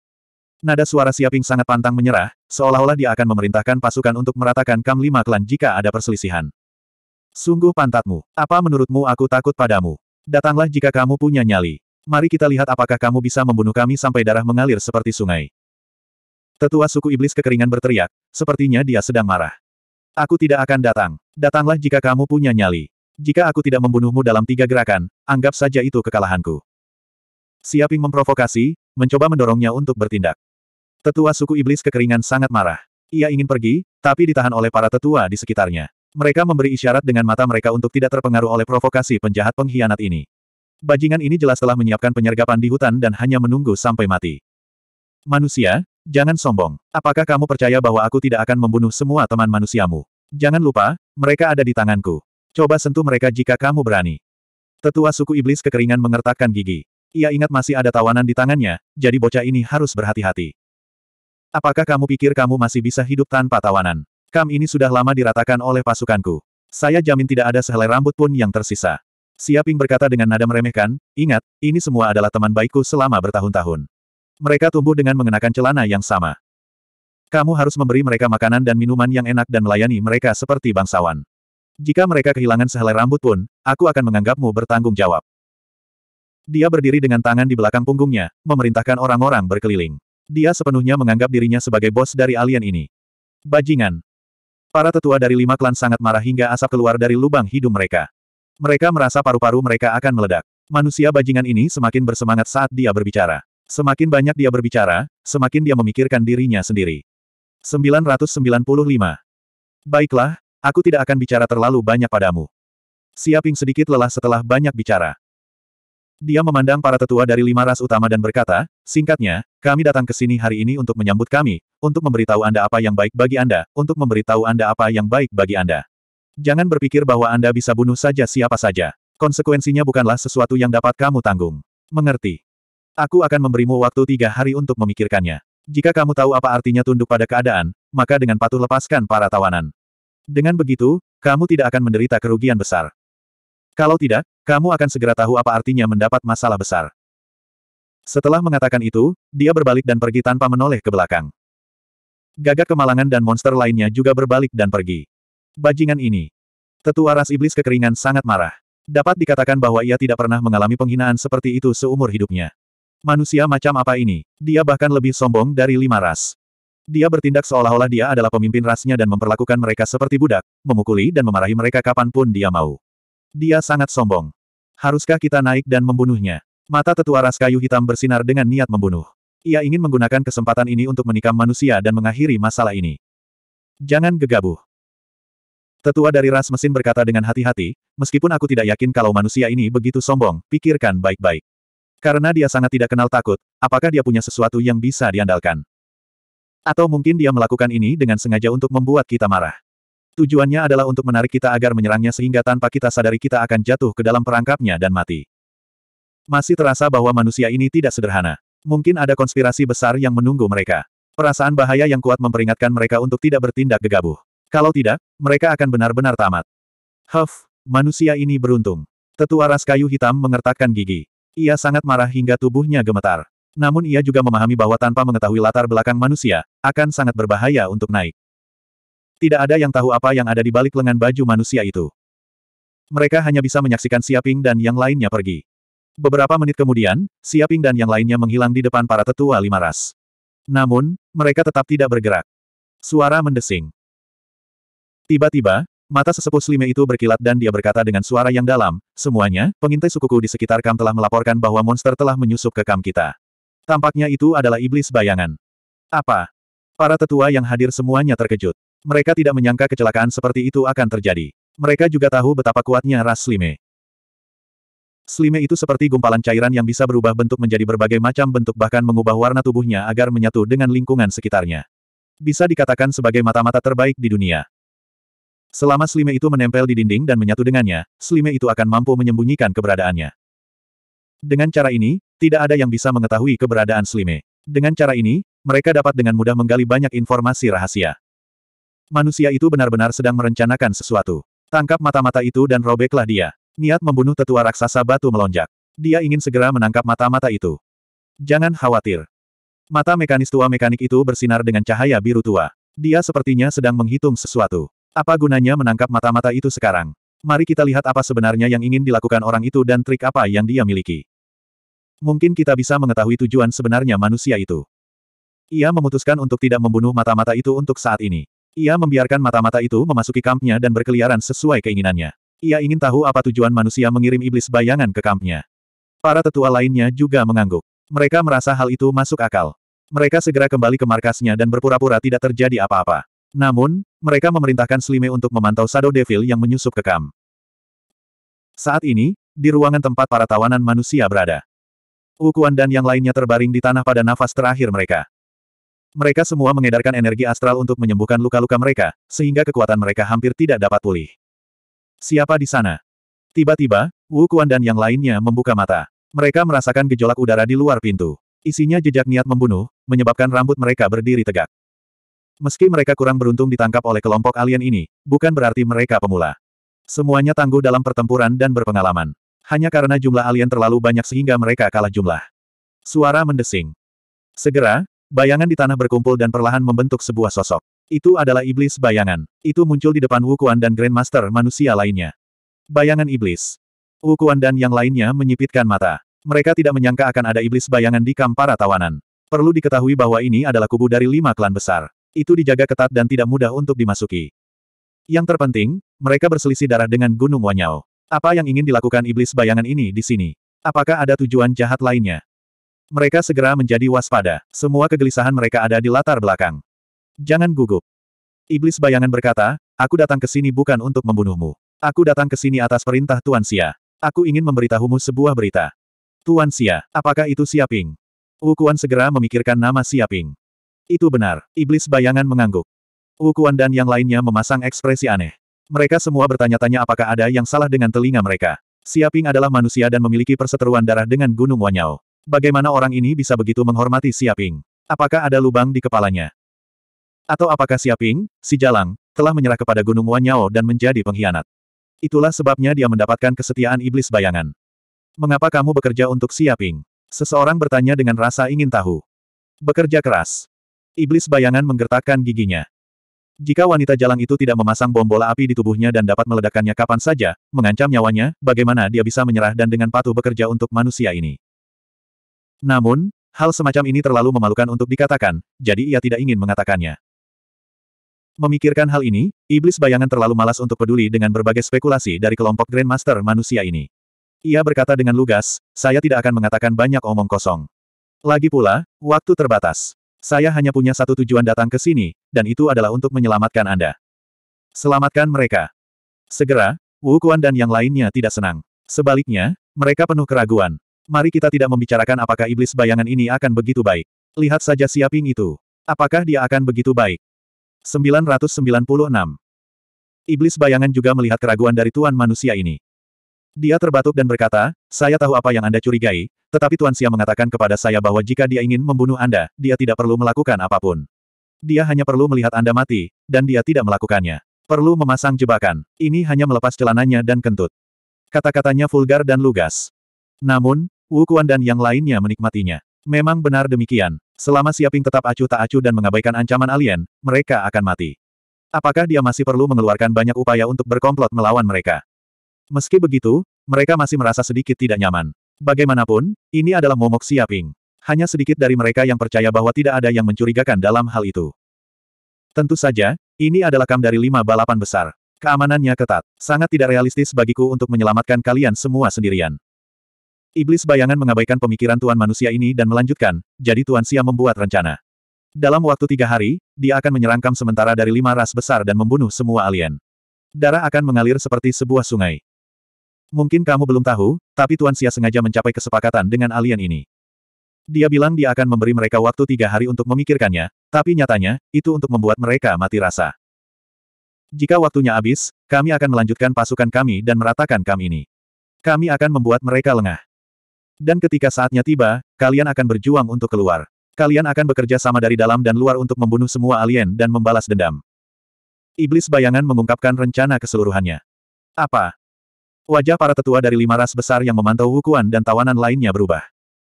Nada suara Siaping sangat pantang menyerah, seolah-olah dia akan memerintahkan pasukan untuk meratakan kam lima klan jika ada perselisihan. Sungguh pantatmu. Apa menurutmu aku takut padamu? Datanglah jika kamu punya nyali. Mari kita lihat apakah kamu bisa membunuh kami sampai darah mengalir seperti sungai. Tetua suku iblis kekeringan berteriak, sepertinya dia sedang marah. Aku tidak akan datang. Datanglah jika kamu punya nyali. Jika aku tidak membunuhmu dalam tiga gerakan, anggap saja itu kekalahanku. Siaping memprovokasi, mencoba mendorongnya untuk bertindak. Tetua suku iblis kekeringan sangat marah. Ia ingin pergi, tapi ditahan oleh para tetua di sekitarnya. Mereka memberi isyarat dengan mata mereka untuk tidak terpengaruh oleh provokasi penjahat pengkhianat ini. Bajingan ini jelas telah menyiapkan penyergapan di hutan dan hanya menunggu sampai mati. Manusia, jangan sombong. Apakah kamu percaya bahwa aku tidak akan membunuh semua teman manusiamu? Jangan lupa, mereka ada di tanganku. Coba sentuh mereka jika kamu berani. Tetua suku iblis kekeringan mengertakkan gigi. Ia ingat masih ada tawanan di tangannya, jadi bocah ini harus berhati-hati. Apakah kamu pikir kamu masih bisa hidup tanpa tawanan? Kam ini sudah lama diratakan oleh pasukanku. Saya jamin tidak ada sehelai rambut pun yang tersisa. Siaping berkata dengan nada meremehkan, ingat, ini semua adalah teman baikku selama bertahun-tahun. Mereka tumbuh dengan mengenakan celana yang sama. Kamu harus memberi mereka makanan dan minuman yang enak dan melayani mereka seperti bangsawan. Jika mereka kehilangan sehelai rambut pun, aku akan menganggapmu bertanggung jawab. Dia berdiri dengan tangan di belakang punggungnya, memerintahkan orang-orang berkeliling. Dia sepenuhnya menganggap dirinya sebagai bos dari alien ini. Bajingan. Para tetua dari lima klan sangat marah hingga asap keluar dari lubang hidung mereka. Mereka merasa paru-paru mereka akan meledak. Manusia bajingan ini semakin bersemangat saat dia berbicara. Semakin banyak dia berbicara, semakin dia memikirkan dirinya sendiri. 995. Baiklah, aku tidak akan bicara terlalu banyak padamu. Siaping sedikit lelah setelah banyak bicara. Dia memandang para tetua dari lima ras utama dan berkata, singkatnya, kami datang ke sini hari ini untuk menyambut kami, untuk memberitahu Anda apa yang baik bagi Anda, untuk memberitahu Anda apa yang baik bagi Anda. Jangan berpikir bahwa Anda bisa bunuh saja siapa saja. Konsekuensinya bukanlah sesuatu yang dapat kamu tanggung. Mengerti? Aku akan memberimu waktu tiga hari untuk memikirkannya. Jika kamu tahu apa artinya tunduk pada keadaan, maka dengan patuh lepaskan para tawanan. Dengan begitu, kamu tidak akan menderita kerugian besar. Kalau tidak, kamu akan segera tahu apa artinya mendapat masalah besar. Setelah mengatakan itu, dia berbalik dan pergi tanpa menoleh ke belakang. Gagak kemalangan dan monster lainnya juga berbalik dan pergi. Bajingan ini. Tetua ras iblis kekeringan sangat marah. Dapat dikatakan bahwa ia tidak pernah mengalami penghinaan seperti itu seumur hidupnya. Manusia macam apa ini? Dia bahkan lebih sombong dari lima ras. Dia bertindak seolah-olah dia adalah pemimpin rasnya dan memperlakukan mereka seperti budak, memukuli dan memarahi mereka kapanpun dia mau. Dia sangat sombong. Haruskah kita naik dan membunuhnya? Mata tetua ras kayu hitam bersinar dengan niat membunuh. Ia ingin menggunakan kesempatan ini untuk menikam manusia dan mengakhiri masalah ini. Jangan gegabah. Tetua dari ras mesin berkata dengan hati-hati, meskipun aku tidak yakin kalau manusia ini begitu sombong, pikirkan baik-baik. Karena dia sangat tidak kenal takut, apakah dia punya sesuatu yang bisa diandalkan? Atau mungkin dia melakukan ini dengan sengaja untuk membuat kita marah. Tujuannya adalah untuk menarik kita agar menyerangnya sehingga tanpa kita sadari kita akan jatuh ke dalam perangkapnya dan mati. Masih terasa bahwa manusia ini tidak sederhana. Mungkin ada konspirasi besar yang menunggu mereka. Perasaan bahaya yang kuat memperingatkan mereka untuk tidak bertindak gegabah. Kalau tidak, mereka akan benar-benar tamat. Huff, manusia ini beruntung. Tetua ras kayu hitam mengertakkan gigi. Ia sangat marah hingga tubuhnya gemetar. Namun ia juga memahami bahwa tanpa mengetahui latar belakang manusia, akan sangat berbahaya untuk naik. Tidak ada yang tahu apa yang ada di balik lengan baju manusia itu. Mereka hanya bisa menyaksikan Siaping dan yang lainnya pergi. Beberapa menit kemudian, Siaping dan yang lainnya menghilang di depan para tetua lima ras. Namun, mereka tetap tidak bergerak. Suara mendesing. Tiba-tiba, mata sesepuh Slime itu berkilat dan dia berkata dengan suara yang dalam, semuanya, pengintai sukuku di sekitar Kam telah melaporkan bahwa monster telah menyusup ke Kam kita. Tampaknya itu adalah iblis bayangan. Apa? Para tetua yang hadir semuanya terkejut. Mereka tidak menyangka kecelakaan seperti itu akan terjadi. Mereka juga tahu betapa kuatnya ras Slime. Slime itu seperti gumpalan cairan yang bisa berubah bentuk menjadi berbagai macam bentuk bahkan mengubah warna tubuhnya agar menyatu dengan lingkungan sekitarnya. Bisa dikatakan sebagai mata-mata terbaik di dunia. Selama Slime itu menempel di dinding dan menyatu dengannya, Slime itu akan mampu menyembunyikan keberadaannya. Dengan cara ini, tidak ada yang bisa mengetahui keberadaan Slime. Dengan cara ini, mereka dapat dengan mudah menggali banyak informasi rahasia. Manusia itu benar-benar sedang merencanakan sesuatu. Tangkap mata-mata itu dan robeklah dia. Niat membunuh tetua raksasa batu melonjak. Dia ingin segera menangkap mata-mata itu. Jangan khawatir. Mata mekanis tua mekanik itu bersinar dengan cahaya biru tua. Dia sepertinya sedang menghitung sesuatu. Apa gunanya menangkap mata-mata itu sekarang? Mari kita lihat apa sebenarnya yang ingin dilakukan orang itu dan trik apa yang dia miliki. Mungkin kita bisa mengetahui tujuan sebenarnya manusia itu. Ia memutuskan untuk tidak membunuh mata-mata itu untuk saat ini. Ia membiarkan mata-mata itu memasuki kampnya dan berkeliaran sesuai keinginannya. Ia ingin tahu apa tujuan manusia mengirim iblis bayangan ke kampnya. Para tetua lainnya juga mengangguk. Mereka merasa hal itu masuk akal. Mereka segera kembali ke markasnya dan berpura-pura tidak terjadi apa-apa. Namun, mereka memerintahkan Slime untuk memantau Shadow Devil yang menyusup ke kamp. Saat ini, di ruangan tempat para tawanan manusia berada. Ukuan dan yang lainnya terbaring di tanah pada nafas terakhir mereka. Mereka semua mengedarkan energi astral untuk menyembuhkan luka-luka mereka, sehingga kekuatan mereka hampir tidak dapat pulih. Siapa di sana? Tiba-tiba, Wu Kuan dan yang lainnya membuka mata. Mereka merasakan gejolak udara di luar pintu. Isinya jejak niat membunuh, menyebabkan rambut mereka berdiri tegak. Meski mereka kurang beruntung ditangkap oleh kelompok alien ini, bukan berarti mereka pemula. Semuanya tangguh dalam pertempuran dan berpengalaman. Hanya karena jumlah alien terlalu banyak sehingga mereka kalah jumlah. Suara mendesing. Segera, Bayangan di tanah berkumpul dan perlahan membentuk sebuah sosok. Itu adalah iblis bayangan. Itu muncul di depan Wukuan dan Grandmaster manusia lainnya. Bayangan iblis. Wukuan dan yang lainnya menyipitkan mata. Mereka tidak menyangka akan ada iblis bayangan di kamp para tawanan. Perlu diketahui bahwa ini adalah kubu dari lima klan besar. Itu dijaga ketat dan tidak mudah untuk dimasuki. Yang terpenting, mereka berselisih darah dengan Gunung Wanyao. Apa yang ingin dilakukan iblis bayangan ini di sini? Apakah ada tujuan jahat lainnya? Mereka segera menjadi waspada. Semua kegelisahan mereka ada di latar belakang. Jangan gugup. Iblis bayangan berkata, aku datang ke sini bukan untuk membunuhmu. Aku datang ke sini atas perintah Tuan Xia. Aku ingin memberitahumu sebuah berita. Tuan Xia, apakah itu Siaping? Wukuan segera memikirkan nama Siaping. Itu benar, iblis bayangan mengangguk. Wukuan dan yang lainnya memasang ekspresi aneh. Mereka semua bertanya-tanya apakah ada yang salah dengan telinga mereka. Siaping adalah manusia dan memiliki perseteruan darah dengan Gunung Wanyao. Bagaimana orang ini bisa begitu menghormati Siaping? Apakah ada lubang di kepalanya? Atau apakah Siaping, si Jalang, telah menyerah kepada Gunung Wanyao dan menjadi pengkhianat? Itulah sebabnya dia mendapatkan kesetiaan iblis bayangan. Mengapa kamu bekerja untuk Siaping? Seseorang bertanya dengan rasa ingin tahu. Bekerja keras. Iblis bayangan menggertakkan giginya. Jika wanita jalang itu tidak memasang bom bola api di tubuhnya dan dapat meledakkannya kapan saja, mengancam nyawanya, bagaimana dia bisa menyerah dan dengan patuh bekerja untuk manusia ini? Namun, hal semacam ini terlalu memalukan untuk dikatakan, jadi ia tidak ingin mengatakannya. Memikirkan hal ini, iblis bayangan terlalu malas untuk peduli dengan berbagai spekulasi dari kelompok Grandmaster manusia ini. Ia berkata dengan lugas, saya tidak akan mengatakan banyak omong kosong. Lagi pula, waktu terbatas. Saya hanya punya satu tujuan datang ke sini, dan itu adalah untuk menyelamatkan Anda. Selamatkan mereka. Segera, Wu Kuan dan yang lainnya tidak senang. Sebaliknya, mereka penuh keraguan. Mari kita tidak membicarakan apakah iblis bayangan ini akan begitu baik. Lihat saja siaping itu. Apakah dia akan begitu baik? 996. Iblis bayangan juga melihat keraguan dari Tuan manusia ini. Dia terbatuk dan berkata, saya tahu apa yang Anda curigai, tetapi Tuan Sia mengatakan kepada saya bahwa jika dia ingin membunuh Anda, dia tidak perlu melakukan apapun. Dia hanya perlu melihat Anda mati, dan dia tidak melakukannya. Perlu memasang jebakan. Ini hanya melepas celananya dan kentut. Kata-katanya vulgar dan lugas. Namun, Wu dan yang lainnya menikmatinya. Memang benar demikian. Selama Siaping tetap acuh tak acuh dan mengabaikan ancaman alien, mereka akan mati. Apakah dia masih perlu mengeluarkan banyak upaya untuk berkomplot melawan mereka? Meski begitu, mereka masih merasa sedikit tidak nyaman. Bagaimanapun, ini adalah momok Siaping. Hanya sedikit dari mereka yang percaya bahwa tidak ada yang mencurigakan dalam hal itu. Tentu saja, ini adalah kam dari lima balapan besar. Keamanannya ketat. Sangat tidak realistis bagiku untuk menyelamatkan kalian semua sendirian. Iblis bayangan mengabaikan pemikiran Tuan manusia ini dan melanjutkan, jadi Tuan Sia membuat rencana. Dalam waktu tiga hari, dia akan menyerangkam sementara dari lima ras besar dan membunuh semua alien. Darah akan mengalir seperti sebuah sungai. Mungkin kamu belum tahu, tapi Tuan Sia sengaja mencapai kesepakatan dengan alien ini. Dia bilang dia akan memberi mereka waktu tiga hari untuk memikirkannya, tapi nyatanya, itu untuk membuat mereka mati rasa. Jika waktunya habis, kami akan melanjutkan pasukan kami dan meratakan kami ini. Kami akan membuat mereka lengah. Dan ketika saatnya tiba, kalian akan berjuang untuk keluar. Kalian akan bekerja sama dari dalam dan luar untuk membunuh semua alien dan membalas dendam. Iblis bayangan mengungkapkan rencana keseluruhannya. Apa? Wajah para tetua dari lima ras besar yang memantau Wukuan dan tawanan lainnya berubah.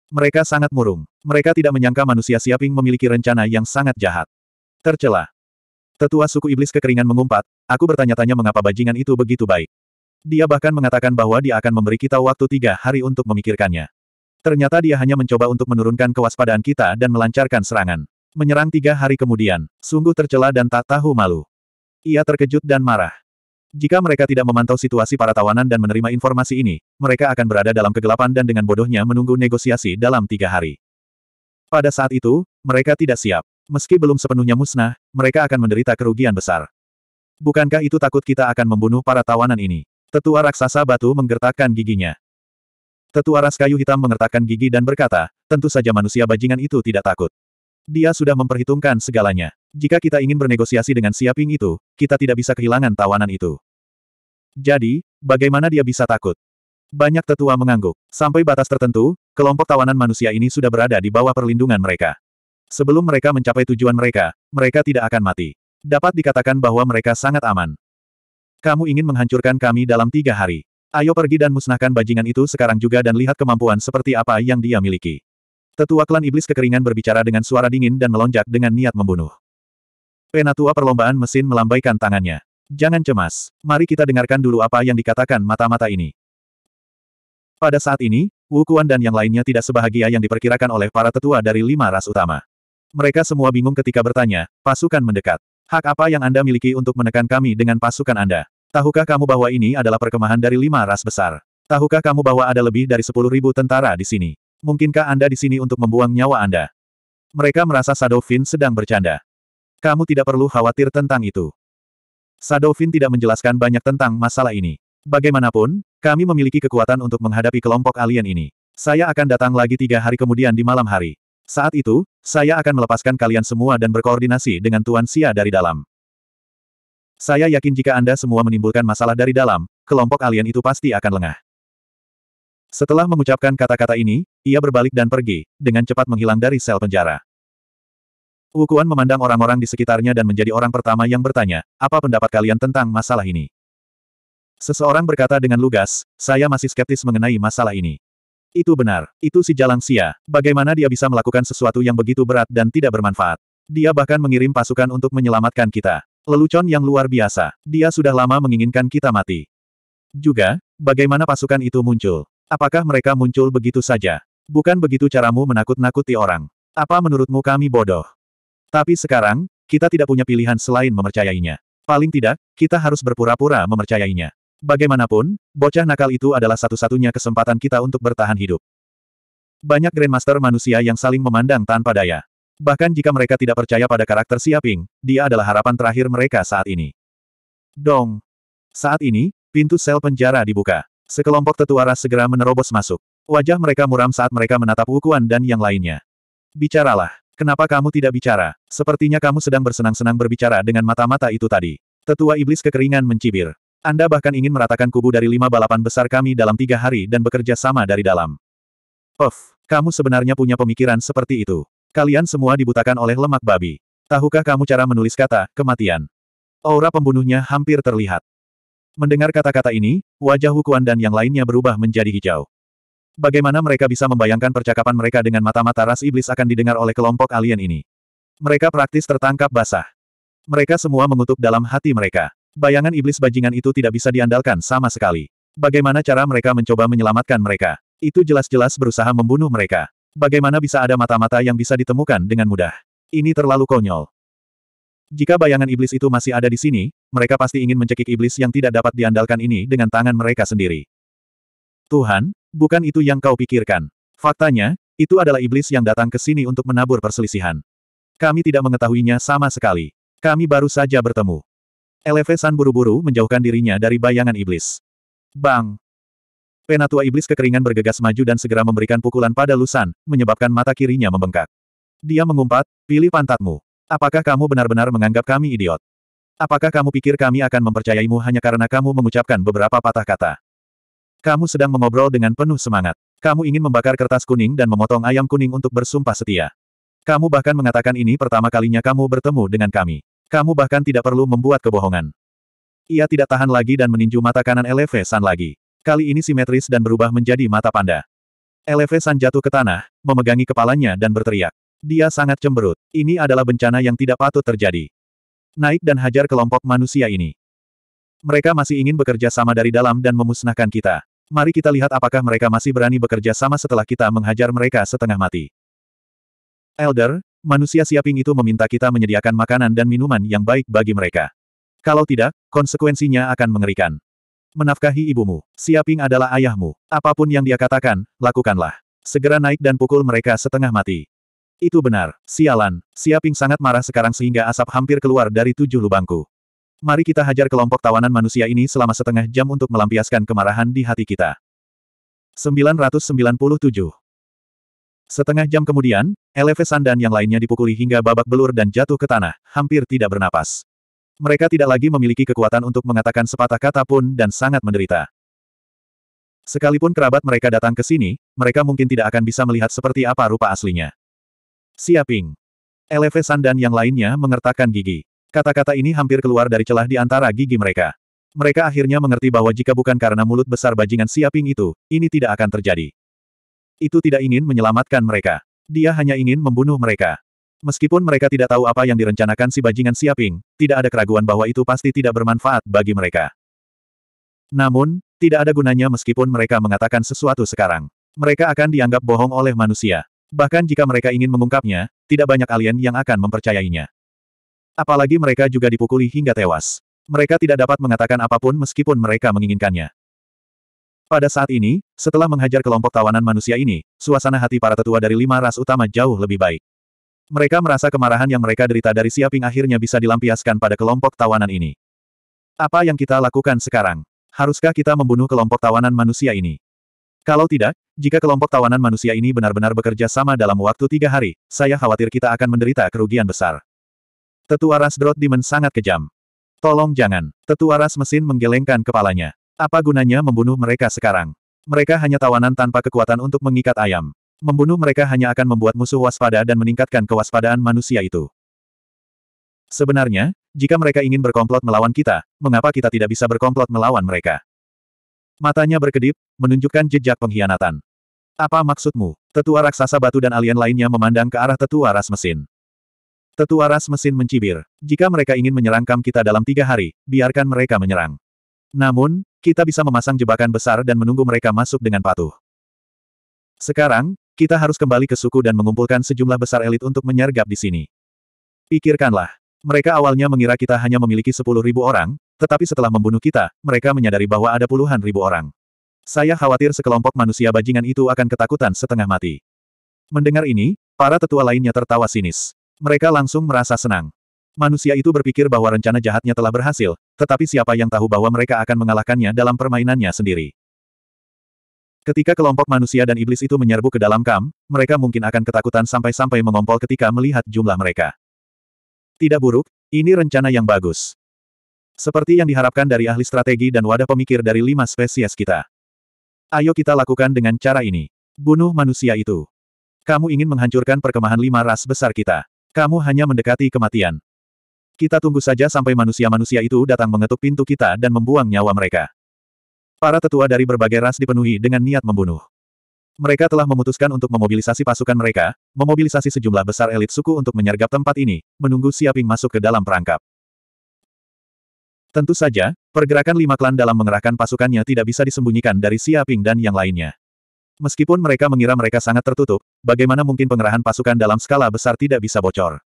Mereka sangat murung. Mereka tidak menyangka manusia Siaping memiliki rencana yang sangat jahat. Tercela. Tetua suku iblis kekeringan mengumpat, aku bertanya-tanya mengapa bajingan itu begitu baik. Dia bahkan mengatakan bahwa dia akan memberi kita waktu tiga hari untuk memikirkannya. Ternyata dia hanya mencoba untuk menurunkan kewaspadaan kita dan melancarkan serangan. Menyerang tiga hari kemudian, sungguh tercela dan tak tahu malu. Ia terkejut dan marah. Jika mereka tidak memantau situasi para tawanan dan menerima informasi ini, mereka akan berada dalam kegelapan dan dengan bodohnya menunggu negosiasi dalam tiga hari. Pada saat itu, mereka tidak siap. Meski belum sepenuhnya musnah, mereka akan menderita kerugian besar. Bukankah itu takut kita akan membunuh para tawanan ini? Tetua raksasa batu menggertakkan giginya. Tetua ras kayu hitam mengertakkan gigi dan berkata, tentu saja manusia bajingan itu tidak takut. Dia sudah memperhitungkan segalanya. Jika kita ingin bernegosiasi dengan siaping itu, kita tidak bisa kehilangan tawanan itu. Jadi, bagaimana dia bisa takut? Banyak tetua mengangguk. Sampai batas tertentu, kelompok tawanan manusia ini sudah berada di bawah perlindungan mereka. Sebelum mereka mencapai tujuan mereka, mereka tidak akan mati. Dapat dikatakan bahwa mereka sangat aman. Kamu ingin menghancurkan kami dalam tiga hari. Ayo pergi dan musnahkan bajingan itu sekarang juga dan lihat kemampuan seperti apa yang dia miliki. Tetua klan iblis kekeringan berbicara dengan suara dingin dan melonjak dengan niat membunuh. Penatua perlombaan mesin melambaikan tangannya. Jangan cemas, mari kita dengarkan dulu apa yang dikatakan mata-mata ini. Pada saat ini, Wu dan yang lainnya tidak sebahagia yang diperkirakan oleh para tetua dari lima ras utama. Mereka semua bingung ketika bertanya, pasukan mendekat. Hak apa yang Anda miliki untuk menekan kami dengan pasukan Anda? Tahukah kamu bahwa ini adalah perkemahan dari lima ras besar? Tahukah kamu bahwa ada lebih dari sepuluh ribu tentara di sini? Mungkinkah Anda di sini untuk membuang nyawa Anda? Mereka merasa Sadovin sedang bercanda. Kamu tidak perlu khawatir tentang itu. Sadovin tidak menjelaskan banyak tentang masalah ini. Bagaimanapun, kami memiliki kekuatan untuk menghadapi kelompok alien ini. Saya akan datang lagi tiga hari kemudian di malam hari. Saat itu, saya akan melepaskan kalian semua dan berkoordinasi dengan Tuan Sia dari dalam. Saya yakin jika Anda semua menimbulkan masalah dari dalam, kelompok alien itu pasti akan lengah. Setelah mengucapkan kata-kata ini, ia berbalik dan pergi, dengan cepat menghilang dari sel penjara. Wukuan memandang orang-orang di sekitarnya dan menjadi orang pertama yang bertanya, apa pendapat kalian tentang masalah ini? Seseorang berkata dengan lugas, saya masih skeptis mengenai masalah ini. Itu benar, itu si Jalang Sia, bagaimana dia bisa melakukan sesuatu yang begitu berat dan tidak bermanfaat. Dia bahkan mengirim pasukan untuk menyelamatkan kita. Lelucon yang luar biasa. Dia sudah lama menginginkan kita mati. Juga, bagaimana pasukan itu muncul? Apakah mereka muncul begitu saja? Bukan begitu caramu menakut-nakuti orang. Apa menurutmu kami bodoh? Tapi sekarang, kita tidak punya pilihan selain mempercayainya. Paling tidak, kita harus berpura-pura mempercayainya. Bagaimanapun, bocah nakal itu adalah satu-satunya kesempatan kita untuk bertahan hidup. Banyak Grandmaster manusia yang saling memandang tanpa daya. Bahkan jika mereka tidak percaya pada karakter Siaping, dia adalah harapan terakhir mereka saat ini. Dong! Saat ini, pintu sel penjara dibuka. Sekelompok tetua ras segera menerobos masuk. Wajah mereka muram saat mereka menatap Wukuan dan yang lainnya. Bicaralah. Kenapa kamu tidak bicara? Sepertinya kamu sedang bersenang-senang berbicara dengan mata-mata itu tadi. Tetua iblis kekeringan mencibir. Anda bahkan ingin meratakan kubu dari lima balapan besar kami dalam tiga hari dan bekerja sama dari dalam. Of, kamu sebenarnya punya pemikiran seperti itu. Kalian semua dibutakan oleh lemak babi. Tahukah kamu cara menulis kata, kematian? Aura pembunuhnya hampir terlihat. Mendengar kata-kata ini, wajah Hukuan dan yang lainnya berubah menjadi hijau. Bagaimana mereka bisa membayangkan percakapan mereka dengan mata-mata ras iblis akan didengar oleh kelompok alien ini? Mereka praktis tertangkap basah. Mereka semua mengutuk dalam hati mereka. Bayangan iblis bajingan itu tidak bisa diandalkan sama sekali. Bagaimana cara mereka mencoba menyelamatkan mereka? Itu jelas-jelas berusaha membunuh mereka. Bagaimana bisa ada mata-mata yang bisa ditemukan dengan mudah? Ini terlalu konyol. Jika bayangan iblis itu masih ada di sini, mereka pasti ingin mencekik iblis yang tidak dapat diandalkan ini dengan tangan mereka sendiri. Tuhan, bukan itu yang kau pikirkan. Faktanya, itu adalah iblis yang datang ke sini untuk menabur perselisihan. Kami tidak mengetahuinya sama sekali. Kami baru saja bertemu. Elevesan buru-buru menjauhkan dirinya dari bayangan iblis. Bang! Penatua Iblis kekeringan bergegas maju dan segera memberikan pukulan pada Lusan, menyebabkan mata kirinya membengkak. Dia mengumpat, pilih pantatmu. Apakah kamu benar-benar menganggap kami idiot? Apakah kamu pikir kami akan mempercayaimu hanya karena kamu mengucapkan beberapa patah kata? Kamu sedang mengobrol dengan penuh semangat. Kamu ingin membakar kertas kuning dan memotong ayam kuning untuk bersumpah setia. Kamu bahkan mengatakan ini pertama kalinya kamu bertemu dengan kami. Kamu bahkan tidak perlu membuat kebohongan. Ia tidak tahan lagi dan meninju mata kanan Eleve San lagi kali ini simetris dan berubah menjadi mata panda. Eleve San jatuh ke tanah, memegangi kepalanya dan berteriak. Dia sangat cemberut. Ini adalah bencana yang tidak patut terjadi. Naik dan hajar kelompok manusia ini. Mereka masih ingin bekerja sama dari dalam dan memusnahkan kita. Mari kita lihat apakah mereka masih berani bekerja sama setelah kita menghajar mereka setengah mati. Elder, manusia siaping itu meminta kita menyediakan makanan dan minuman yang baik bagi mereka. Kalau tidak, konsekuensinya akan mengerikan. Menafkahi ibumu. Siaping adalah ayahmu. Apapun yang dia katakan, lakukanlah. Segera naik dan pukul mereka setengah mati. Itu benar. Sialan, Siaping sangat marah sekarang sehingga asap hampir keluar dari tujuh lubangku. Mari kita hajar kelompok tawanan manusia ini selama setengah jam untuk melampiaskan kemarahan di hati kita. 997 Setengah jam kemudian, Elevesan dan yang lainnya dipukuli hingga babak belur dan jatuh ke tanah, hampir tidak bernapas. Mereka tidak lagi memiliki kekuatan untuk mengatakan sepatah kata pun dan sangat menderita. Sekalipun kerabat mereka datang ke sini, mereka mungkin tidak akan bisa melihat seperti apa rupa aslinya. Siaping. Elevesan dan yang lainnya mengertakkan gigi. Kata-kata ini hampir keluar dari celah di antara gigi mereka. Mereka akhirnya mengerti bahwa jika bukan karena mulut besar bajingan Siaping itu, ini tidak akan terjadi. Itu tidak ingin menyelamatkan mereka. Dia hanya ingin membunuh mereka. Meskipun mereka tidak tahu apa yang direncanakan si bajingan Siaping, tidak ada keraguan bahwa itu pasti tidak bermanfaat bagi mereka. Namun, tidak ada gunanya meskipun mereka mengatakan sesuatu sekarang. Mereka akan dianggap bohong oleh manusia. Bahkan jika mereka ingin mengungkapnya, tidak banyak alien yang akan mempercayainya. Apalagi mereka juga dipukuli hingga tewas. Mereka tidak dapat mengatakan apapun meskipun mereka menginginkannya. Pada saat ini, setelah menghajar kelompok tawanan manusia ini, suasana hati para tetua dari lima ras utama jauh lebih baik. Mereka merasa kemarahan yang mereka derita dari Siaping akhirnya bisa dilampiaskan pada kelompok tawanan ini. Apa yang kita lakukan sekarang? Haruskah kita membunuh kelompok tawanan manusia ini? Kalau tidak, jika kelompok tawanan manusia ini benar-benar bekerja sama dalam waktu tiga hari, saya khawatir kita akan menderita kerugian besar. Tetua Ras Drot Demon sangat kejam. Tolong jangan. Tetua Ras Mesin menggelengkan kepalanya. Apa gunanya membunuh mereka sekarang? Mereka hanya tawanan tanpa kekuatan untuk mengikat ayam. Membunuh mereka hanya akan membuat musuh waspada dan meningkatkan kewaspadaan manusia itu. Sebenarnya, jika mereka ingin berkomplot melawan kita, mengapa kita tidak bisa berkomplot melawan mereka? Matanya berkedip, menunjukkan jejak pengkhianatan. Apa maksudmu? Tetua raksasa batu dan alien lainnya memandang ke arah tetua ras mesin. Tetua ras mesin mencibir. Jika mereka ingin menyerang kam kita dalam tiga hari, biarkan mereka menyerang. Namun, kita bisa memasang jebakan besar dan menunggu mereka masuk dengan patuh. Sekarang, kita harus kembali ke suku dan mengumpulkan sejumlah besar elit untuk menyergap di sini. Pikirkanlah. Mereka awalnya mengira kita hanya memiliki sepuluh ribu orang, tetapi setelah membunuh kita, mereka menyadari bahwa ada puluhan ribu orang. Saya khawatir sekelompok manusia bajingan itu akan ketakutan setengah mati. Mendengar ini, para tetua lainnya tertawa sinis. Mereka langsung merasa senang. Manusia itu berpikir bahwa rencana jahatnya telah berhasil, tetapi siapa yang tahu bahwa mereka akan mengalahkannya dalam permainannya sendiri. Ketika kelompok manusia dan iblis itu menyerbu ke dalam kam, mereka mungkin akan ketakutan sampai-sampai mengompol ketika melihat jumlah mereka. Tidak buruk, ini rencana yang bagus. Seperti yang diharapkan dari ahli strategi dan wadah pemikir dari lima spesies kita. Ayo kita lakukan dengan cara ini. Bunuh manusia itu. Kamu ingin menghancurkan perkemahan lima ras besar kita. Kamu hanya mendekati kematian. Kita tunggu saja sampai manusia-manusia itu datang mengetuk pintu kita dan membuang nyawa mereka. Para tetua dari berbagai ras dipenuhi dengan niat membunuh. Mereka telah memutuskan untuk memobilisasi pasukan mereka, memobilisasi sejumlah besar elit suku untuk menyergap tempat ini, menunggu Siaping masuk ke dalam perangkap. Tentu saja, pergerakan lima klan dalam mengerahkan pasukannya tidak bisa disembunyikan dari Siaping dan yang lainnya. Meskipun mereka mengira mereka sangat tertutup, bagaimana mungkin pengerahan pasukan dalam skala besar tidak bisa bocor?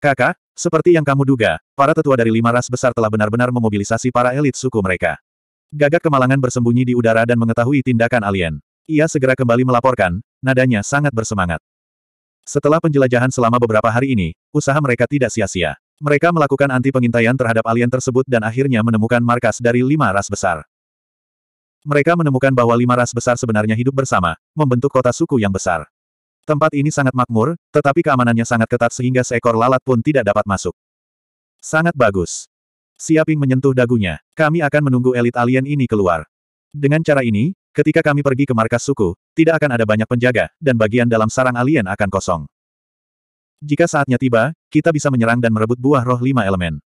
Kakak, seperti yang kamu duga, para tetua dari lima ras besar telah benar-benar memobilisasi para elit suku mereka. Gagak kemalangan bersembunyi di udara dan mengetahui tindakan alien. Ia segera kembali melaporkan, nadanya sangat bersemangat. Setelah penjelajahan selama beberapa hari ini, usaha mereka tidak sia-sia. Mereka melakukan anti pengintaian terhadap alien tersebut dan akhirnya menemukan markas dari lima ras besar. Mereka menemukan bahwa lima ras besar sebenarnya hidup bersama, membentuk kota suku yang besar. Tempat ini sangat makmur, tetapi keamanannya sangat ketat sehingga seekor lalat pun tidak dapat masuk. Sangat bagus. Siaping menyentuh dagunya. Kami akan menunggu elit alien ini keluar. Dengan cara ini, ketika kami pergi ke markas suku, tidak akan ada banyak penjaga, dan bagian dalam sarang alien akan kosong. Jika saatnya tiba, kita bisa menyerang dan merebut buah roh lima elemen.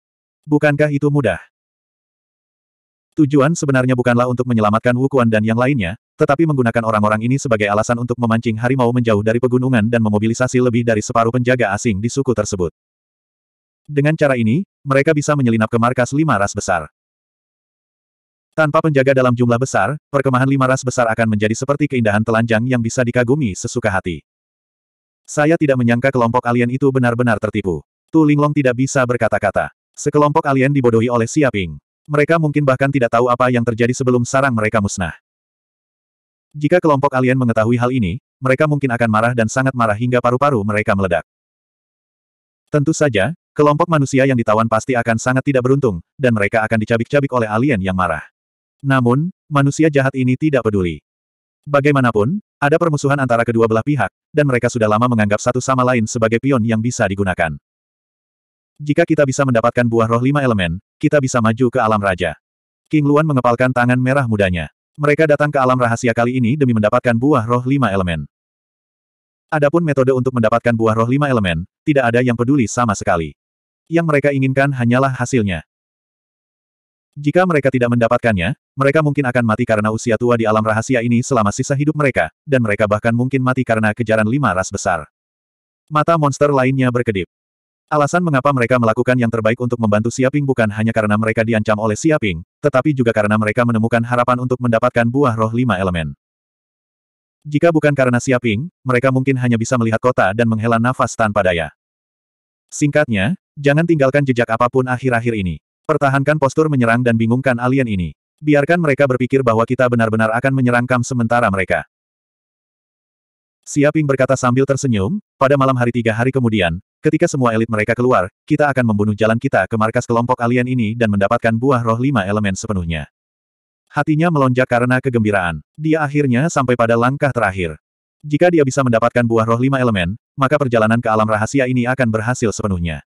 Bukankah itu mudah? Tujuan sebenarnya bukanlah untuk menyelamatkan Wukuan dan yang lainnya, tetapi menggunakan orang-orang ini sebagai alasan untuk memancing harimau menjauh dari pegunungan dan memobilisasi lebih dari separuh penjaga asing di suku tersebut. Dengan cara ini, mereka bisa menyelinap ke markas lima ras besar. Tanpa penjaga dalam jumlah besar, perkemahan lima ras besar akan menjadi seperti keindahan telanjang yang bisa dikagumi sesuka hati. Saya tidak menyangka kelompok alien itu benar-benar tertipu. Tu Linglong tidak bisa berkata-kata. Sekelompok alien dibodohi oleh Siaping. Mereka mungkin bahkan tidak tahu apa yang terjadi sebelum sarang mereka musnah. Jika kelompok alien mengetahui hal ini, mereka mungkin akan marah dan sangat marah hingga paru-paru mereka meledak. Tentu saja, Kelompok manusia yang ditawan pasti akan sangat tidak beruntung, dan mereka akan dicabik-cabik oleh alien yang marah. Namun, manusia jahat ini tidak peduli. Bagaimanapun, ada permusuhan antara kedua belah pihak, dan mereka sudah lama menganggap satu sama lain sebagai pion yang bisa digunakan. Jika kita bisa mendapatkan buah roh lima elemen, kita bisa maju ke alam raja. King Luan mengepalkan tangan merah mudanya. Mereka datang ke alam rahasia kali ini demi mendapatkan buah roh lima elemen. Adapun metode untuk mendapatkan buah roh lima elemen, tidak ada yang peduli sama sekali. Yang mereka inginkan hanyalah hasilnya. Jika mereka tidak mendapatkannya, mereka mungkin akan mati karena usia tua di alam rahasia ini selama sisa hidup mereka, dan mereka bahkan mungkin mati karena kejaran lima ras besar. Mata monster lainnya berkedip. Alasan mengapa mereka melakukan yang terbaik untuk membantu Siaping bukan hanya karena mereka diancam oleh Siaping, tetapi juga karena mereka menemukan harapan untuk mendapatkan buah roh lima elemen. Jika bukan karena Siaping, mereka mungkin hanya bisa melihat kota dan menghela nafas tanpa daya. Singkatnya, Jangan tinggalkan jejak apapun akhir-akhir ini. Pertahankan postur menyerang dan bingungkan alien ini. Biarkan mereka berpikir bahwa kita benar-benar akan menyerang kam sementara mereka. Siaping berkata sambil tersenyum, pada malam hari tiga hari kemudian, ketika semua elit mereka keluar, kita akan membunuh jalan kita ke markas kelompok alien ini dan mendapatkan buah roh lima elemen sepenuhnya. Hatinya melonjak karena kegembiraan. Dia akhirnya sampai pada langkah terakhir. Jika dia bisa mendapatkan buah roh lima elemen, maka perjalanan ke alam rahasia ini akan berhasil sepenuhnya.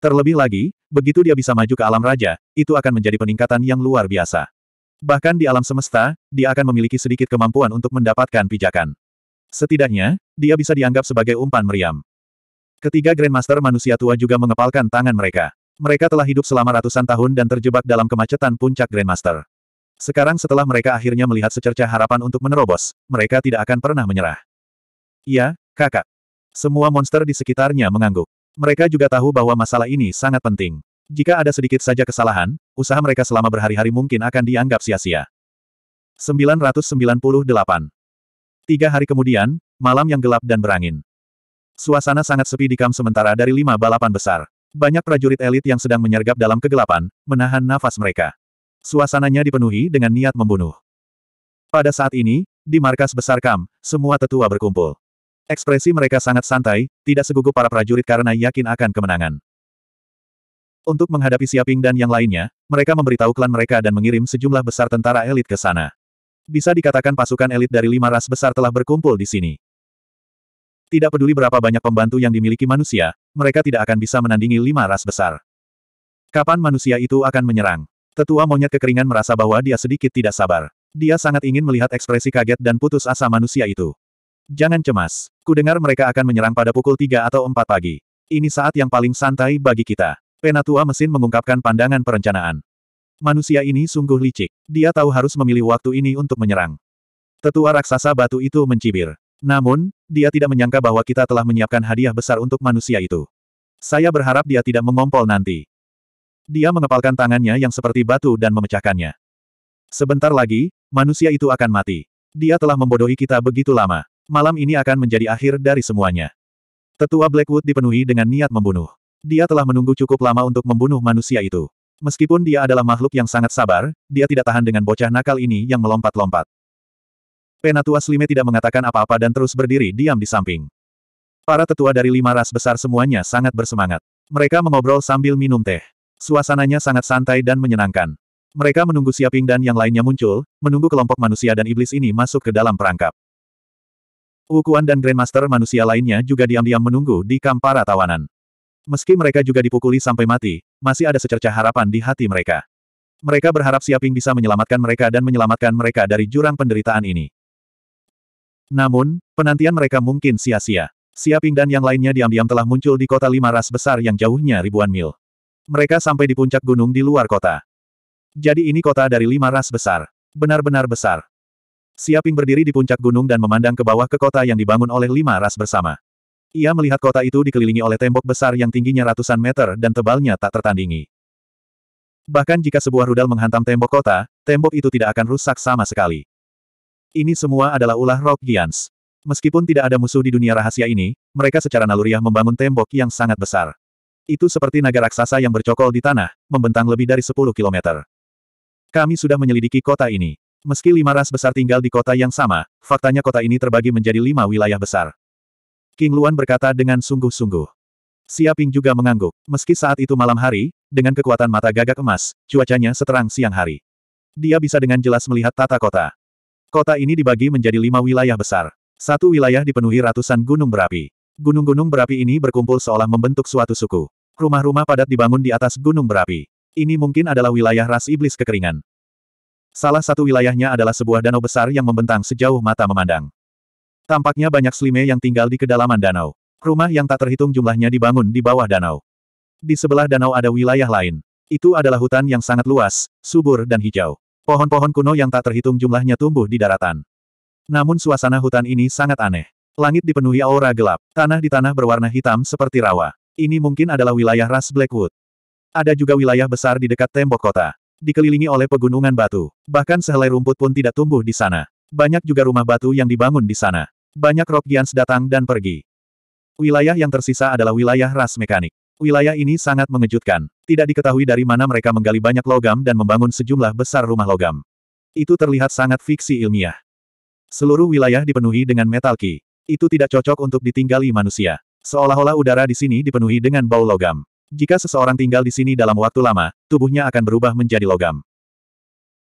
Terlebih lagi, begitu dia bisa maju ke alam raja, itu akan menjadi peningkatan yang luar biasa. Bahkan di alam semesta, dia akan memiliki sedikit kemampuan untuk mendapatkan pijakan. Setidaknya, dia bisa dianggap sebagai umpan meriam. Ketiga Grandmaster manusia tua juga mengepalkan tangan mereka. Mereka telah hidup selama ratusan tahun dan terjebak dalam kemacetan puncak Grandmaster. Sekarang setelah mereka akhirnya melihat secerca harapan untuk menerobos, mereka tidak akan pernah menyerah. Iya, kakak. Semua monster di sekitarnya mengangguk. Mereka juga tahu bahwa masalah ini sangat penting. Jika ada sedikit saja kesalahan, usaha mereka selama berhari-hari mungkin akan dianggap sia-sia. 998. Tiga hari kemudian, malam yang gelap dan berangin. Suasana sangat sepi di kam sementara dari lima balapan besar. Banyak prajurit elit yang sedang menyergap dalam kegelapan, menahan nafas mereka. Suasananya dipenuhi dengan niat membunuh. Pada saat ini, di markas besar Kam, semua tetua berkumpul. Ekspresi mereka sangat santai, tidak segugup para prajurit karena yakin akan kemenangan. Untuk menghadapi Siaping dan yang lainnya, mereka memberitahu klan mereka dan mengirim sejumlah besar tentara elit ke sana. Bisa dikatakan pasukan elit dari lima ras besar telah berkumpul di sini. Tidak peduli berapa banyak pembantu yang dimiliki manusia, mereka tidak akan bisa menandingi lima ras besar. Kapan manusia itu akan menyerang? Tetua monyet kekeringan merasa bahwa dia sedikit tidak sabar. Dia sangat ingin melihat ekspresi kaget dan putus asa manusia itu. Jangan cemas. Kudengar mereka akan menyerang pada pukul 3 atau 4 pagi. Ini saat yang paling santai bagi kita. Penatua mesin mengungkapkan pandangan perencanaan. Manusia ini sungguh licik. Dia tahu harus memilih waktu ini untuk menyerang. Tetua raksasa batu itu mencibir. Namun, dia tidak menyangka bahwa kita telah menyiapkan hadiah besar untuk manusia itu. Saya berharap dia tidak mengompol nanti. Dia mengepalkan tangannya yang seperti batu dan memecahkannya. Sebentar lagi, manusia itu akan mati. Dia telah membodohi kita begitu lama malam ini akan menjadi akhir dari semuanya. Tetua Blackwood dipenuhi dengan niat membunuh. Dia telah menunggu cukup lama untuk membunuh manusia itu. Meskipun dia adalah makhluk yang sangat sabar, dia tidak tahan dengan bocah nakal ini yang melompat-lompat. Penatua Slime tidak mengatakan apa-apa dan terus berdiri diam di samping. Para tetua dari lima ras besar semuanya sangat bersemangat. Mereka mengobrol sambil minum teh. Suasananya sangat santai dan menyenangkan. Mereka menunggu Siaping dan yang lainnya muncul, menunggu kelompok manusia dan iblis ini masuk ke dalam perangkap. Wukuan dan Grandmaster manusia lainnya juga diam-diam menunggu di kamp tawanan. Meski mereka juga dipukuli sampai mati, masih ada secerca harapan di hati mereka. Mereka berharap Siaping bisa menyelamatkan mereka dan menyelamatkan mereka dari jurang penderitaan ini. Namun, penantian mereka mungkin sia-sia. Siaping dan yang lainnya diam-diam telah muncul di kota lima ras besar yang jauhnya ribuan mil. Mereka sampai di puncak gunung di luar kota. Jadi ini kota dari lima ras besar. Benar-benar besar. Siaping berdiri di puncak gunung dan memandang ke bawah ke kota yang dibangun oleh lima ras bersama. Ia melihat kota itu dikelilingi oleh tembok besar yang tingginya ratusan meter dan tebalnya tak tertandingi. Bahkan jika sebuah rudal menghantam tembok kota, tembok itu tidak akan rusak sama sekali. Ini semua adalah ulah Rock Gians. Meskipun tidak ada musuh di dunia rahasia ini, mereka secara naluriah membangun tembok yang sangat besar. Itu seperti naga raksasa yang bercokol di tanah, membentang lebih dari 10 kilometer. Kami sudah menyelidiki kota ini. Meski lima ras besar tinggal di kota yang sama, faktanya kota ini terbagi menjadi lima wilayah besar. King Luan berkata dengan sungguh-sungguh. Siaping juga mengangguk, meski saat itu malam hari, dengan kekuatan mata gagak emas, cuacanya seterang siang hari. Dia bisa dengan jelas melihat tata kota. Kota ini dibagi menjadi lima wilayah besar. Satu wilayah dipenuhi ratusan gunung berapi. Gunung-gunung berapi ini berkumpul seolah membentuk suatu suku. Rumah-rumah padat dibangun di atas gunung berapi. Ini mungkin adalah wilayah ras iblis kekeringan. Salah satu wilayahnya adalah sebuah danau besar yang membentang sejauh mata memandang. Tampaknya banyak slime yang tinggal di kedalaman danau. Rumah yang tak terhitung jumlahnya dibangun di bawah danau. Di sebelah danau ada wilayah lain. Itu adalah hutan yang sangat luas, subur dan hijau. Pohon-pohon kuno yang tak terhitung jumlahnya tumbuh di daratan. Namun suasana hutan ini sangat aneh. Langit dipenuhi aura gelap, tanah di tanah berwarna hitam seperti rawa. Ini mungkin adalah wilayah ras Blackwood. Ada juga wilayah besar di dekat tembok kota dikelilingi oleh pegunungan batu. Bahkan sehelai rumput pun tidak tumbuh di sana. Banyak juga rumah batu yang dibangun di sana. Banyak gians datang dan pergi. Wilayah yang tersisa adalah wilayah ras mekanik. Wilayah ini sangat mengejutkan. Tidak diketahui dari mana mereka menggali banyak logam dan membangun sejumlah besar rumah logam. Itu terlihat sangat fiksi ilmiah. Seluruh wilayah dipenuhi dengan metal ki. Itu tidak cocok untuk ditinggali manusia. Seolah-olah udara di sini dipenuhi dengan bau logam. Jika seseorang tinggal di sini dalam waktu lama, tubuhnya akan berubah menjadi logam.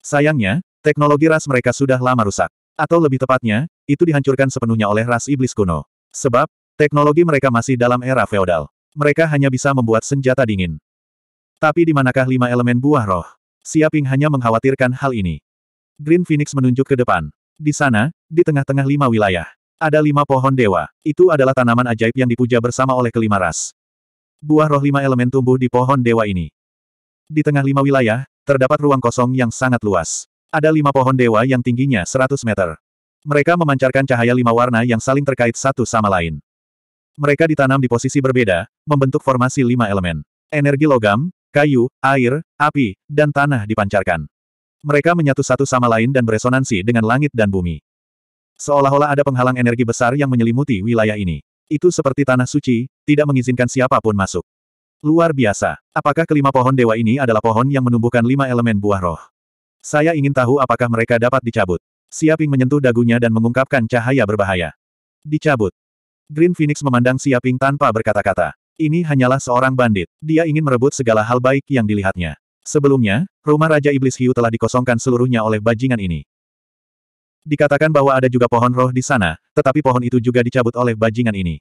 Sayangnya, teknologi ras mereka sudah lama rusak. Atau lebih tepatnya, itu dihancurkan sepenuhnya oleh ras iblis kuno. Sebab, teknologi mereka masih dalam era feodal. Mereka hanya bisa membuat senjata dingin. Tapi di manakah lima elemen buah roh? Siaping hanya mengkhawatirkan hal ini. Green Phoenix menunjuk ke depan. Di sana, di tengah-tengah lima wilayah. Ada lima pohon dewa. Itu adalah tanaman ajaib yang dipuja bersama oleh kelima ras. Buah roh lima elemen tumbuh di pohon dewa ini. Di tengah lima wilayah, terdapat ruang kosong yang sangat luas. Ada lima pohon dewa yang tingginya 100 meter. Mereka memancarkan cahaya lima warna yang saling terkait satu sama lain. Mereka ditanam di posisi berbeda, membentuk formasi lima elemen. Energi logam, kayu, air, api, dan tanah dipancarkan. Mereka menyatu satu sama lain dan beresonansi dengan langit dan bumi. Seolah-olah ada penghalang energi besar yang menyelimuti wilayah ini. Itu seperti tanah suci, tidak mengizinkan siapapun masuk. Luar biasa. Apakah kelima pohon dewa ini adalah pohon yang menumbuhkan lima elemen buah roh? Saya ingin tahu apakah mereka dapat dicabut. Siaping menyentuh dagunya dan mengungkapkan cahaya berbahaya. Dicabut. Green Phoenix memandang Siaping tanpa berkata-kata. Ini hanyalah seorang bandit. Dia ingin merebut segala hal baik yang dilihatnya. Sebelumnya, rumah Raja Iblis Hiu telah dikosongkan seluruhnya oleh bajingan ini. Dikatakan bahwa ada juga pohon roh di sana, tetapi pohon itu juga dicabut oleh bajingan ini.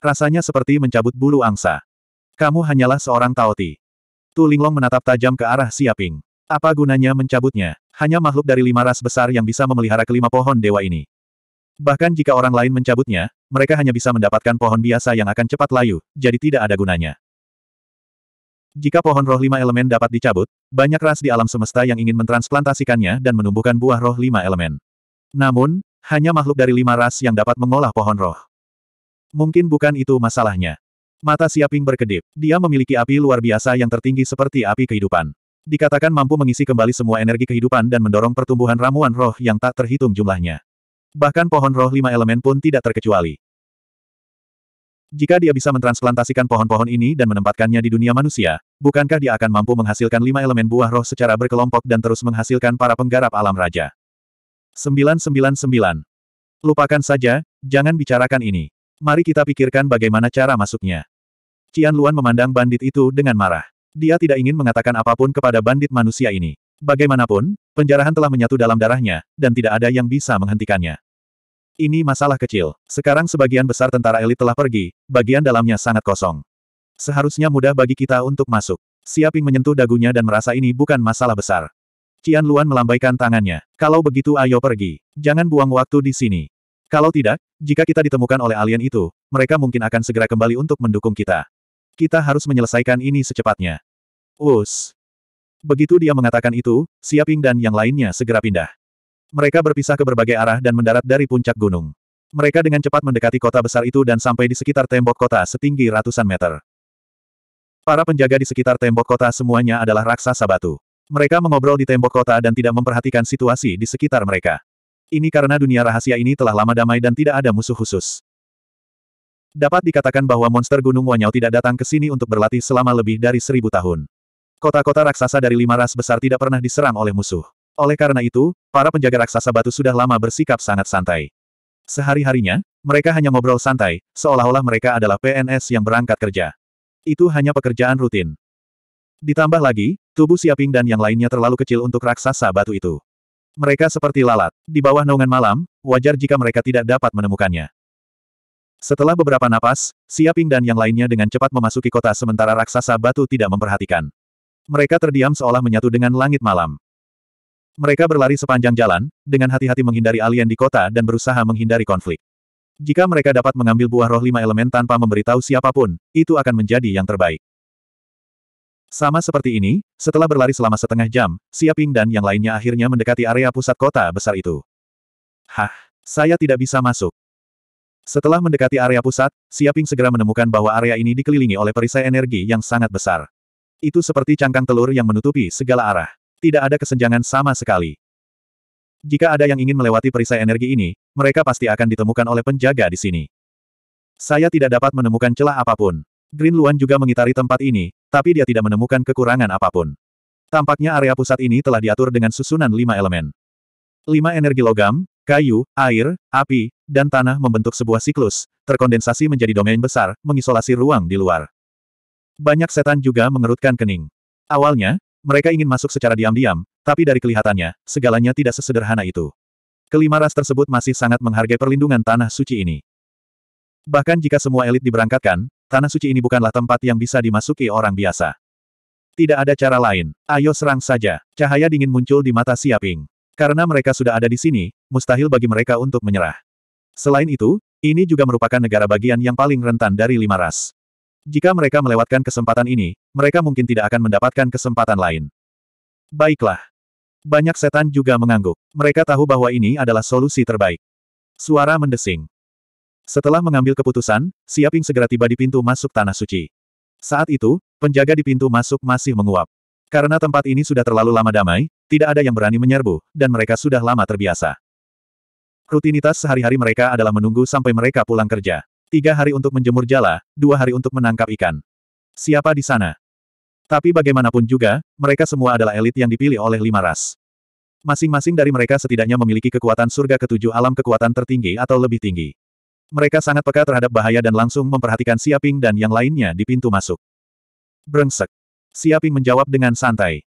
Rasanya seperti mencabut bulu angsa. Kamu hanyalah seorang Taoti. Tu Linglong menatap tajam ke arah Siaping. Apa gunanya mencabutnya? Hanya makhluk dari lima ras besar yang bisa memelihara kelima pohon dewa ini. Bahkan jika orang lain mencabutnya, mereka hanya bisa mendapatkan pohon biasa yang akan cepat layu, jadi tidak ada gunanya. Jika pohon roh lima elemen dapat dicabut, banyak ras di alam semesta yang ingin mentransplantasikannya dan menumbuhkan buah roh lima elemen. Namun, hanya makhluk dari lima ras yang dapat mengolah pohon roh. Mungkin bukan itu masalahnya. Mata Siaping berkedip. Dia memiliki api luar biasa yang tertinggi seperti api kehidupan. Dikatakan mampu mengisi kembali semua energi kehidupan dan mendorong pertumbuhan ramuan roh yang tak terhitung jumlahnya. Bahkan pohon roh lima elemen pun tidak terkecuali. Jika dia bisa mentransplantasikan pohon-pohon ini dan menempatkannya di dunia manusia, bukankah dia akan mampu menghasilkan lima elemen buah roh secara berkelompok dan terus menghasilkan para penggarap alam raja? 999. Lupakan saja, jangan bicarakan ini. Mari kita pikirkan bagaimana cara masuknya. Cian Luan memandang bandit itu dengan marah. Dia tidak ingin mengatakan apapun kepada bandit manusia ini. Bagaimanapun, penjarahan telah menyatu dalam darahnya, dan tidak ada yang bisa menghentikannya. Ini masalah kecil. Sekarang sebagian besar tentara elit telah pergi, bagian dalamnya sangat kosong. Seharusnya mudah bagi kita untuk masuk. Siaping menyentuh dagunya dan merasa ini bukan masalah besar. Qian Luan melambaikan tangannya. Kalau begitu ayo pergi. Jangan buang waktu di sini. Kalau tidak, jika kita ditemukan oleh alien itu, mereka mungkin akan segera kembali untuk mendukung kita. Kita harus menyelesaikan ini secepatnya. Us. Begitu dia mengatakan itu, Siaping dan yang lainnya segera pindah. Mereka berpisah ke berbagai arah dan mendarat dari puncak gunung. Mereka dengan cepat mendekati kota besar itu dan sampai di sekitar tembok kota setinggi ratusan meter. Para penjaga di sekitar tembok kota semuanya adalah raksasa batu. Mereka mengobrol di tembok kota dan tidak memperhatikan situasi di sekitar mereka. Ini karena dunia rahasia ini telah lama damai dan tidak ada musuh khusus. Dapat dikatakan bahwa monster Gunung Wanyao tidak datang ke sini untuk berlatih selama lebih dari seribu tahun. Kota-kota raksasa dari lima ras besar tidak pernah diserang oleh musuh. Oleh karena itu, para penjaga raksasa batu sudah lama bersikap sangat santai. Sehari-harinya, mereka hanya ngobrol santai, seolah-olah mereka adalah PNS yang berangkat kerja. Itu hanya pekerjaan rutin. Ditambah lagi, tubuh Siaping dan yang lainnya terlalu kecil untuk raksasa batu itu. Mereka seperti lalat. Di bawah naungan malam, wajar jika mereka tidak dapat menemukannya. Setelah beberapa napas, Siaping dan yang lainnya dengan cepat memasuki kota sementara raksasa batu tidak memperhatikan. Mereka terdiam seolah menyatu dengan langit malam. Mereka berlari sepanjang jalan, dengan hati-hati menghindari alien di kota dan berusaha menghindari konflik. Jika mereka dapat mengambil buah roh lima elemen tanpa memberitahu siapapun, itu akan menjadi yang terbaik. Sama seperti ini, setelah berlari selama setengah jam, Siaping dan yang lainnya akhirnya mendekati area pusat kota besar itu. Hah, saya tidak bisa masuk. Setelah mendekati area pusat, Siaping segera menemukan bahwa area ini dikelilingi oleh perisai energi yang sangat besar. Itu seperti cangkang telur yang menutupi segala arah. Tidak ada kesenjangan sama sekali. Jika ada yang ingin melewati perisai energi ini, mereka pasti akan ditemukan oleh penjaga di sini. Saya tidak dapat menemukan celah apapun. Green Luan juga mengitari tempat ini, tapi dia tidak menemukan kekurangan apapun. Tampaknya area pusat ini telah diatur dengan susunan lima elemen. Lima energi logam, kayu, air, api, dan tanah membentuk sebuah siklus, terkondensasi menjadi domain besar, mengisolasi ruang di luar. Banyak setan juga mengerutkan kening. Awalnya, mereka ingin masuk secara diam-diam, tapi dari kelihatannya, segalanya tidak sesederhana itu. Kelima ras tersebut masih sangat menghargai perlindungan tanah suci ini. Bahkan jika semua elit diberangkatkan, tanah suci ini bukanlah tempat yang bisa dimasuki orang biasa. Tidak ada cara lain. Ayo serang saja. Cahaya dingin muncul di mata Siaping. Karena mereka sudah ada di sini, mustahil bagi mereka untuk menyerah. Selain itu, ini juga merupakan negara bagian yang paling rentan dari lima ras. Jika mereka melewatkan kesempatan ini, mereka mungkin tidak akan mendapatkan kesempatan lain. Baiklah. Banyak setan juga mengangguk. Mereka tahu bahwa ini adalah solusi terbaik. Suara mendesing. Setelah mengambil keputusan, Siaping segera tiba di pintu masuk Tanah Suci. Saat itu, penjaga di pintu masuk masih menguap. Karena tempat ini sudah terlalu lama damai, tidak ada yang berani menyerbu, dan mereka sudah lama terbiasa. Rutinitas sehari-hari mereka adalah menunggu sampai mereka pulang kerja. Tiga hari untuk menjemur jala, dua hari untuk menangkap ikan. Siapa di sana? Tapi bagaimanapun juga, mereka semua adalah elit yang dipilih oleh lima ras. Masing-masing dari mereka setidaknya memiliki kekuatan surga ketujuh alam kekuatan tertinggi atau lebih tinggi. Mereka sangat peka terhadap bahaya dan langsung memperhatikan Siaping dan yang lainnya di pintu masuk. Brengsek. Siaping menjawab dengan santai.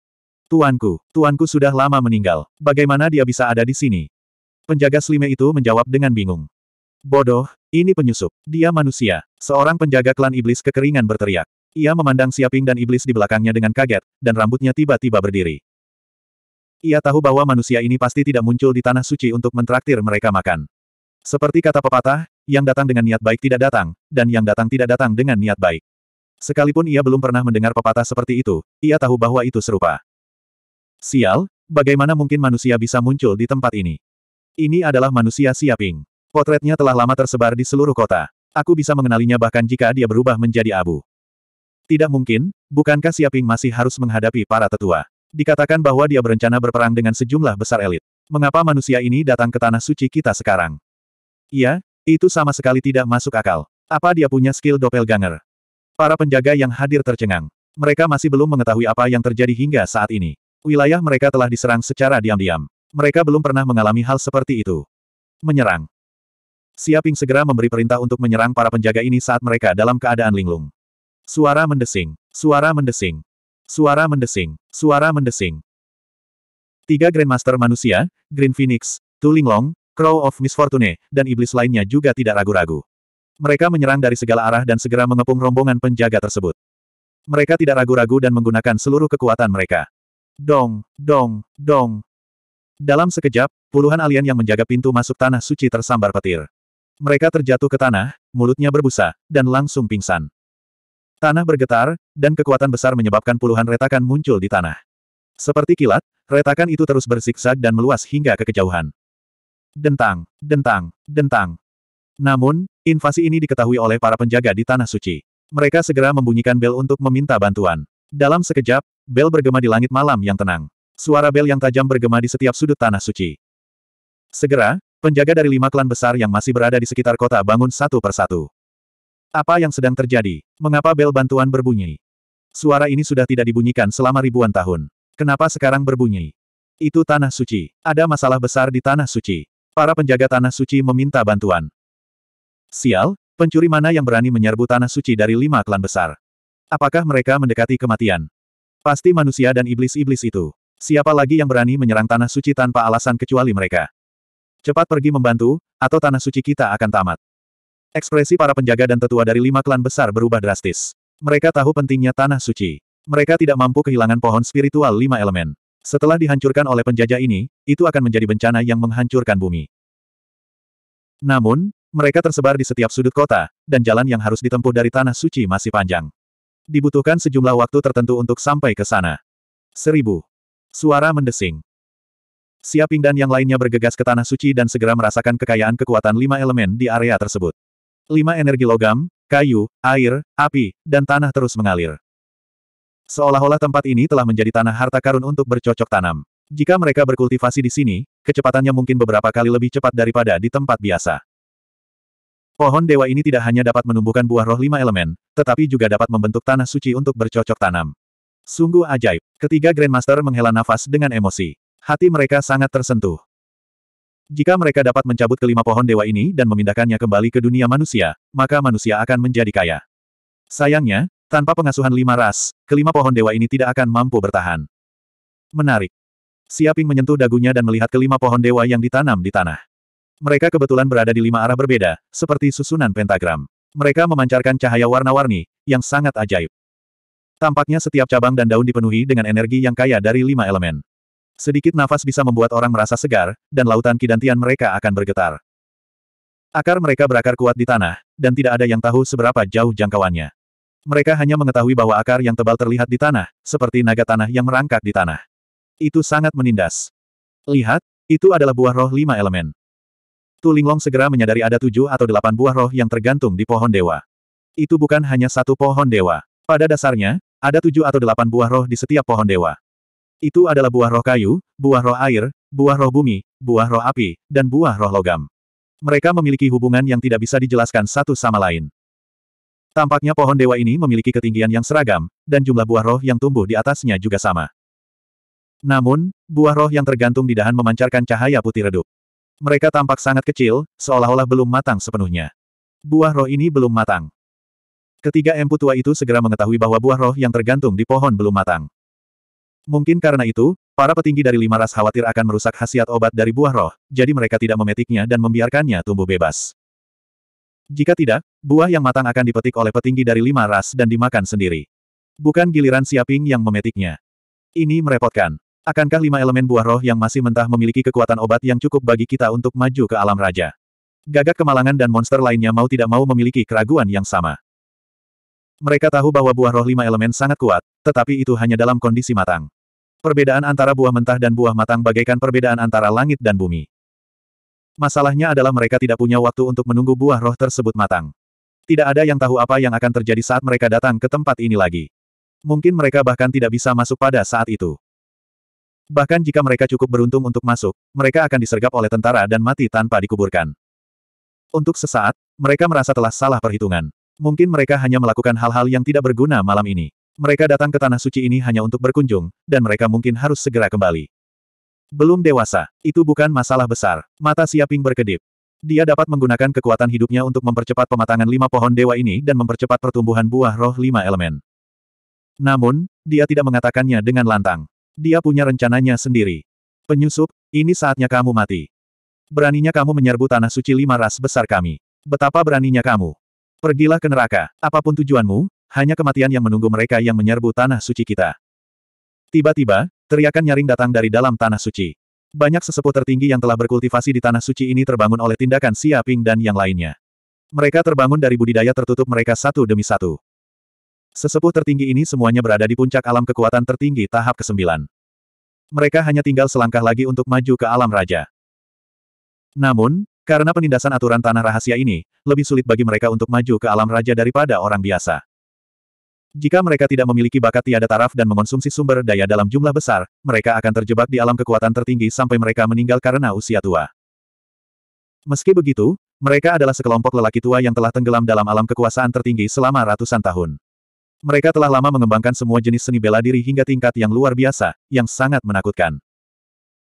Tuanku, tuanku sudah lama meninggal. Bagaimana dia bisa ada di sini? Penjaga Slime itu menjawab dengan bingung. Bodoh, ini penyusup. Dia manusia. Seorang penjaga klan iblis kekeringan berteriak. Ia memandang Siaping dan iblis di belakangnya dengan kaget, dan rambutnya tiba-tiba berdiri. Ia tahu bahwa manusia ini pasti tidak muncul di tanah suci untuk mentraktir mereka makan. Seperti kata pepatah, yang datang dengan niat baik tidak datang, dan yang datang tidak datang dengan niat baik. Sekalipun ia belum pernah mendengar pepatah seperti itu, ia tahu bahwa itu serupa. Sial, bagaimana mungkin manusia bisa muncul di tempat ini? Ini adalah manusia Siaping. Potretnya telah lama tersebar di seluruh kota. Aku bisa mengenalinya bahkan jika dia berubah menjadi abu. Tidak mungkin, bukankah Siaping masih harus menghadapi para tetua? Dikatakan bahwa dia berencana berperang dengan sejumlah besar elit. Mengapa manusia ini datang ke tanah suci kita sekarang? Iya, itu sama sekali tidak masuk akal. Apa dia punya skill doppelganger? Para penjaga yang hadir tercengang. Mereka masih belum mengetahui apa yang terjadi hingga saat ini. Wilayah mereka telah diserang secara diam-diam. Mereka belum pernah mengalami hal seperti itu. Menyerang. Siaping segera memberi perintah untuk menyerang para penjaga ini saat mereka dalam keadaan linglung. Suara mendesing. Suara mendesing. Suara mendesing. Suara mendesing. Tiga Grandmaster manusia, Green Phoenix, Tulinglong, Crow of Misfortune, dan iblis lainnya juga tidak ragu-ragu. Mereka menyerang dari segala arah dan segera mengepung rombongan penjaga tersebut. Mereka tidak ragu-ragu dan menggunakan seluruh kekuatan mereka. Dong, dong, dong. Dalam sekejap, puluhan alien yang menjaga pintu masuk tanah suci tersambar petir. Mereka terjatuh ke tanah, mulutnya berbusa, dan langsung pingsan. Tanah bergetar, dan kekuatan besar menyebabkan puluhan retakan muncul di tanah. Seperti kilat, retakan itu terus bersiksa dan meluas hingga ke kejauhan. Dentang, dentang, dentang. Namun, invasi ini diketahui oleh para penjaga di Tanah Suci. Mereka segera membunyikan bel untuk meminta bantuan. Dalam sekejap, bel bergema di langit malam yang tenang. Suara bel yang tajam bergema di setiap sudut Tanah Suci. Segera, penjaga dari lima klan besar yang masih berada di sekitar kota bangun satu persatu. Apa yang sedang terjadi? Mengapa bel bantuan berbunyi? Suara ini sudah tidak dibunyikan selama ribuan tahun. Kenapa sekarang berbunyi? Itu Tanah Suci. Ada masalah besar di Tanah Suci. Para penjaga Tanah Suci meminta bantuan. Sial, pencuri mana yang berani menyerbu Tanah Suci dari lima klan besar? Apakah mereka mendekati kematian? Pasti manusia dan iblis-iblis itu. Siapa lagi yang berani menyerang Tanah Suci tanpa alasan kecuali mereka? Cepat pergi membantu, atau Tanah Suci kita akan tamat. Ekspresi para penjaga dan tetua dari lima klan besar berubah drastis. Mereka tahu pentingnya Tanah Suci. Mereka tidak mampu kehilangan pohon spiritual lima elemen. Setelah dihancurkan oleh penjajah ini, itu akan menjadi bencana yang menghancurkan bumi. Namun, mereka tersebar di setiap sudut kota, dan jalan yang harus ditempuh dari Tanah Suci masih panjang. Dibutuhkan sejumlah waktu tertentu untuk sampai ke sana. Seribu. Suara mendesing. Siaping dan yang lainnya bergegas ke Tanah Suci dan segera merasakan kekayaan kekuatan lima elemen di area tersebut. Lima energi logam, kayu, air, api, dan tanah terus mengalir. Seolah-olah tempat ini telah menjadi tanah harta karun untuk bercocok tanam. Jika mereka berkultivasi di sini, kecepatannya mungkin beberapa kali lebih cepat daripada di tempat biasa. Pohon dewa ini tidak hanya dapat menumbuhkan buah roh lima elemen, tetapi juga dapat membentuk tanah suci untuk bercocok tanam. Sungguh ajaib. Ketiga Grandmaster menghela nafas dengan emosi. Hati mereka sangat tersentuh. Jika mereka dapat mencabut kelima pohon dewa ini dan memindahkannya kembali ke dunia manusia, maka manusia akan menjadi kaya. Sayangnya, tanpa pengasuhan lima ras, kelima pohon dewa ini tidak akan mampu bertahan. Menarik. Siaping menyentuh dagunya dan melihat kelima pohon dewa yang ditanam di tanah. Mereka kebetulan berada di lima arah berbeda, seperti susunan pentagram. Mereka memancarkan cahaya warna-warni, yang sangat ajaib. Tampaknya setiap cabang dan daun dipenuhi dengan energi yang kaya dari lima elemen. Sedikit nafas bisa membuat orang merasa segar, dan lautan kidantian mereka akan bergetar. Akar mereka berakar kuat di tanah, dan tidak ada yang tahu seberapa jauh jangkauannya. Mereka hanya mengetahui bahwa akar yang tebal terlihat di tanah, seperti naga tanah yang merangkak di tanah. Itu sangat menindas. Lihat, itu adalah buah roh lima elemen. Tulinglong segera menyadari ada tujuh atau delapan buah roh yang tergantung di pohon dewa. Itu bukan hanya satu pohon dewa. Pada dasarnya, ada tujuh atau delapan buah roh di setiap pohon dewa. Itu adalah buah roh kayu, buah roh air, buah roh bumi, buah roh api, dan buah roh logam. Mereka memiliki hubungan yang tidak bisa dijelaskan satu sama lain. Tampaknya pohon dewa ini memiliki ketinggian yang seragam, dan jumlah buah roh yang tumbuh di atasnya juga sama. Namun, buah roh yang tergantung di dahan memancarkan cahaya putih redup. Mereka tampak sangat kecil, seolah-olah belum matang sepenuhnya. Buah roh ini belum matang. Ketiga empu tua itu segera mengetahui bahwa buah roh yang tergantung di pohon belum matang. Mungkin karena itu, para petinggi dari lima ras khawatir akan merusak khasiat obat dari buah roh, jadi mereka tidak memetiknya dan membiarkannya tumbuh bebas. Jika tidak, buah yang matang akan dipetik oleh petinggi dari lima ras dan dimakan sendiri. Bukan giliran Siaping yang memetiknya. Ini merepotkan. Akankah lima elemen buah roh yang masih mentah memiliki kekuatan obat yang cukup bagi kita untuk maju ke alam raja? Gagak kemalangan dan monster lainnya mau tidak mau memiliki keraguan yang sama. Mereka tahu bahwa buah roh lima elemen sangat kuat, tetapi itu hanya dalam kondisi matang. Perbedaan antara buah mentah dan buah matang bagaikan perbedaan antara langit dan bumi. Masalahnya adalah mereka tidak punya waktu untuk menunggu buah roh tersebut matang. Tidak ada yang tahu apa yang akan terjadi saat mereka datang ke tempat ini lagi. Mungkin mereka bahkan tidak bisa masuk pada saat itu. Bahkan jika mereka cukup beruntung untuk masuk, mereka akan disergap oleh tentara dan mati tanpa dikuburkan. Untuk sesaat, mereka merasa telah salah perhitungan. Mungkin mereka hanya melakukan hal-hal yang tidak berguna malam ini. Mereka datang ke Tanah Suci ini hanya untuk berkunjung, dan mereka mungkin harus segera kembali. Belum dewasa, itu bukan masalah besar. Mata Siaping berkedip. Dia dapat menggunakan kekuatan hidupnya untuk mempercepat pematangan lima pohon dewa ini dan mempercepat pertumbuhan buah roh lima elemen. Namun, dia tidak mengatakannya dengan lantang. Dia punya rencananya sendiri. Penyusup, ini saatnya kamu mati. Beraninya kamu menyerbu tanah suci lima ras besar kami. Betapa beraninya kamu. Pergilah ke neraka, apapun tujuanmu, hanya kematian yang menunggu mereka yang menyerbu tanah suci kita. Tiba-tiba, Teriakan nyaring datang dari dalam tanah suci. Banyak sesepuh tertinggi yang telah berkultivasi di tanah suci ini terbangun oleh tindakan siaping dan yang lainnya. Mereka terbangun dari budidaya tertutup mereka satu demi satu. Sesepuh tertinggi ini semuanya berada di puncak alam kekuatan tertinggi tahap ke-9. Mereka hanya tinggal selangkah lagi untuk maju ke alam raja. Namun, karena penindasan aturan tanah rahasia ini, lebih sulit bagi mereka untuk maju ke alam raja daripada orang biasa. Jika mereka tidak memiliki bakat tiada taraf dan mengonsumsi sumber daya dalam jumlah besar, mereka akan terjebak di alam kekuatan tertinggi sampai mereka meninggal karena usia tua. Meski begitu, mereka adalah sekelompok lelaki tua yang telah tenggelam dalam alam kekuasaan tertinggi selama ratusan tahun. Mereka telah lama mengembangkan semua jenis seni bela diri hingga tingkat yang luar biasa, yang sangat menakutkan.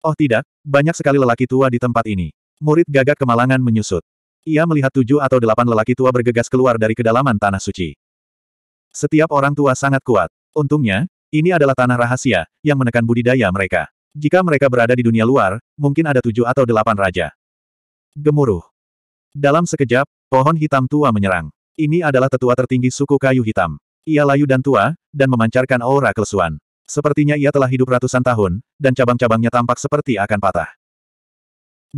Oh tidak, banyak sekali lelaki tua di tempat ini. Murid gagak kemalangan menyusut. Ia melihat tujuh atau delapan lelaki tua bergegas keluar dari kedalaman tanah suci. Setiap orang tua sangat kuat. Untungnya, ini adalah tanah rahasia, yang menekan budidaya mereka. Jika mereka berada di dunia luar, mungkin ada tujuh atau delapan raja. Gemuruh. Dalam sekejap, pohon hitam tua menyerang. Ini adalah tetua tertinggi suku kayu hitam. Ia layu dan tua, dan memancarkan aura kelesuan. Sepertinya ia telah hidup ratusan tahun, dan cabang-cabangnya tampak seperti akan patah.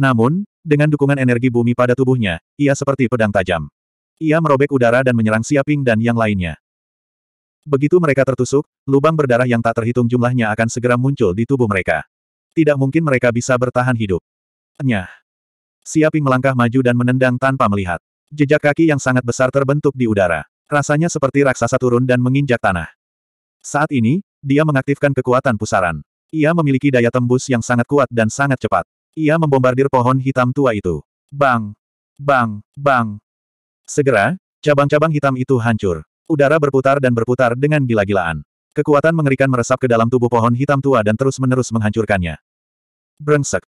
Namun, dengan dukungan energi bumi pada tubuhnya, ia seperti pedang tajam. Ia merobek udara dan menyerang Siaping dan yang lainnya. Begitu mereka tertusuk, lubang berdarah yang tak terhitung jumlahnya akan segera muncul di tubuh mereka. Tidak mungkin mereka bisa bertahan hidup. Nyah. Siaping melangkah maju dan menendang tanpa melihat. Jejak kaki yang sangat besar terbentuk di udara. Rasanya seperti raksasa turun dan menginjak tanah. Saat ini, dia mengaktifkan kekuatan pusaran. Ia memiliki daya tembus yang sangat kuat dan sangat cepat. Ia membombardir pohon hitam tua itu. Bang! Bang! Bang! Segera, cabang-cabang hitam itu hancur. Udara berputar dan berputar dengan gila-gilaan. Kekuatan mengerikan meresap ke dalam tubuh pohon hitam tua dan terus-menerus menghancurkannya. Brengsek.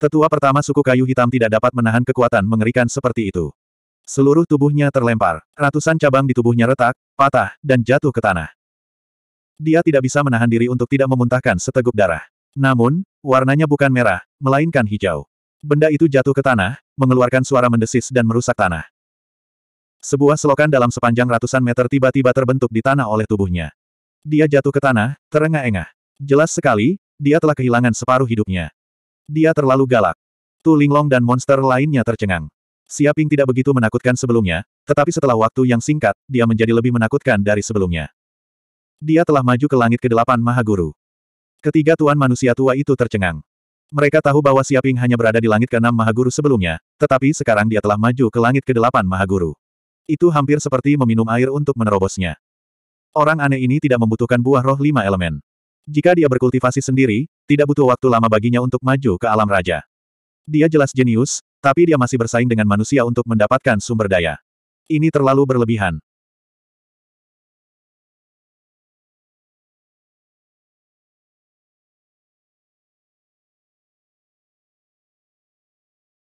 Tetua pertama suku kayu hitam tidak dapat menahan kekuatan mengerikan seperti itu. Seluruh tubuhnya terlempar, ratusan cabang di tubuhnya retak, patah, dan jatuh ke tanah. Dia tidak bisa menahan diri untuk tidak memuntahkan seteguk darah. Namun, warnanya bukan merah, melainkan hijau. Benda itu jatuh ke tanah, mengeluarkan suara mendesis dan merusak tanah. Sebuah selokan dalam sepanjang ratusan meter tiba-tiba terbentuk di tanah oleh tubuhnya. Dia jatuh ke tanah, terengah-engah. Jelas sekali, dia telah kehilangan separuh hidupnya. Dia terlalu galak. Tu Linglong dan monster lainnya tercengang. Siaping tidak begitu menakutkan sebelumnya, tetapi setelah waktu yang singkat, dia menjadi lebih menakutkan dari sebelumnya. Dia telah maju ke langit kedelapan Mahaguru. Ketiga tuan manusia tua itu tercengang. Mereka tahu bahwa Siaping hanya berada di langit keenam Mahaguru sebelumnya, tetapi sekarang dia telah maju ke langit kedelapan Maha Mahaguru. Itu hampir seperti meminum air untuk menerobosnya. Orang aneh ini tidak membutuhkan buah roh lima elemen. Jika dia berkultivasi sendiri, tidak butuh waktu lama baginya untuk maju ke alam raja. Dia jelas jenius, tapi dia masih bersaing dengan manusia untuk mendapatkan sumber daya. Ini terlalu berlebihan.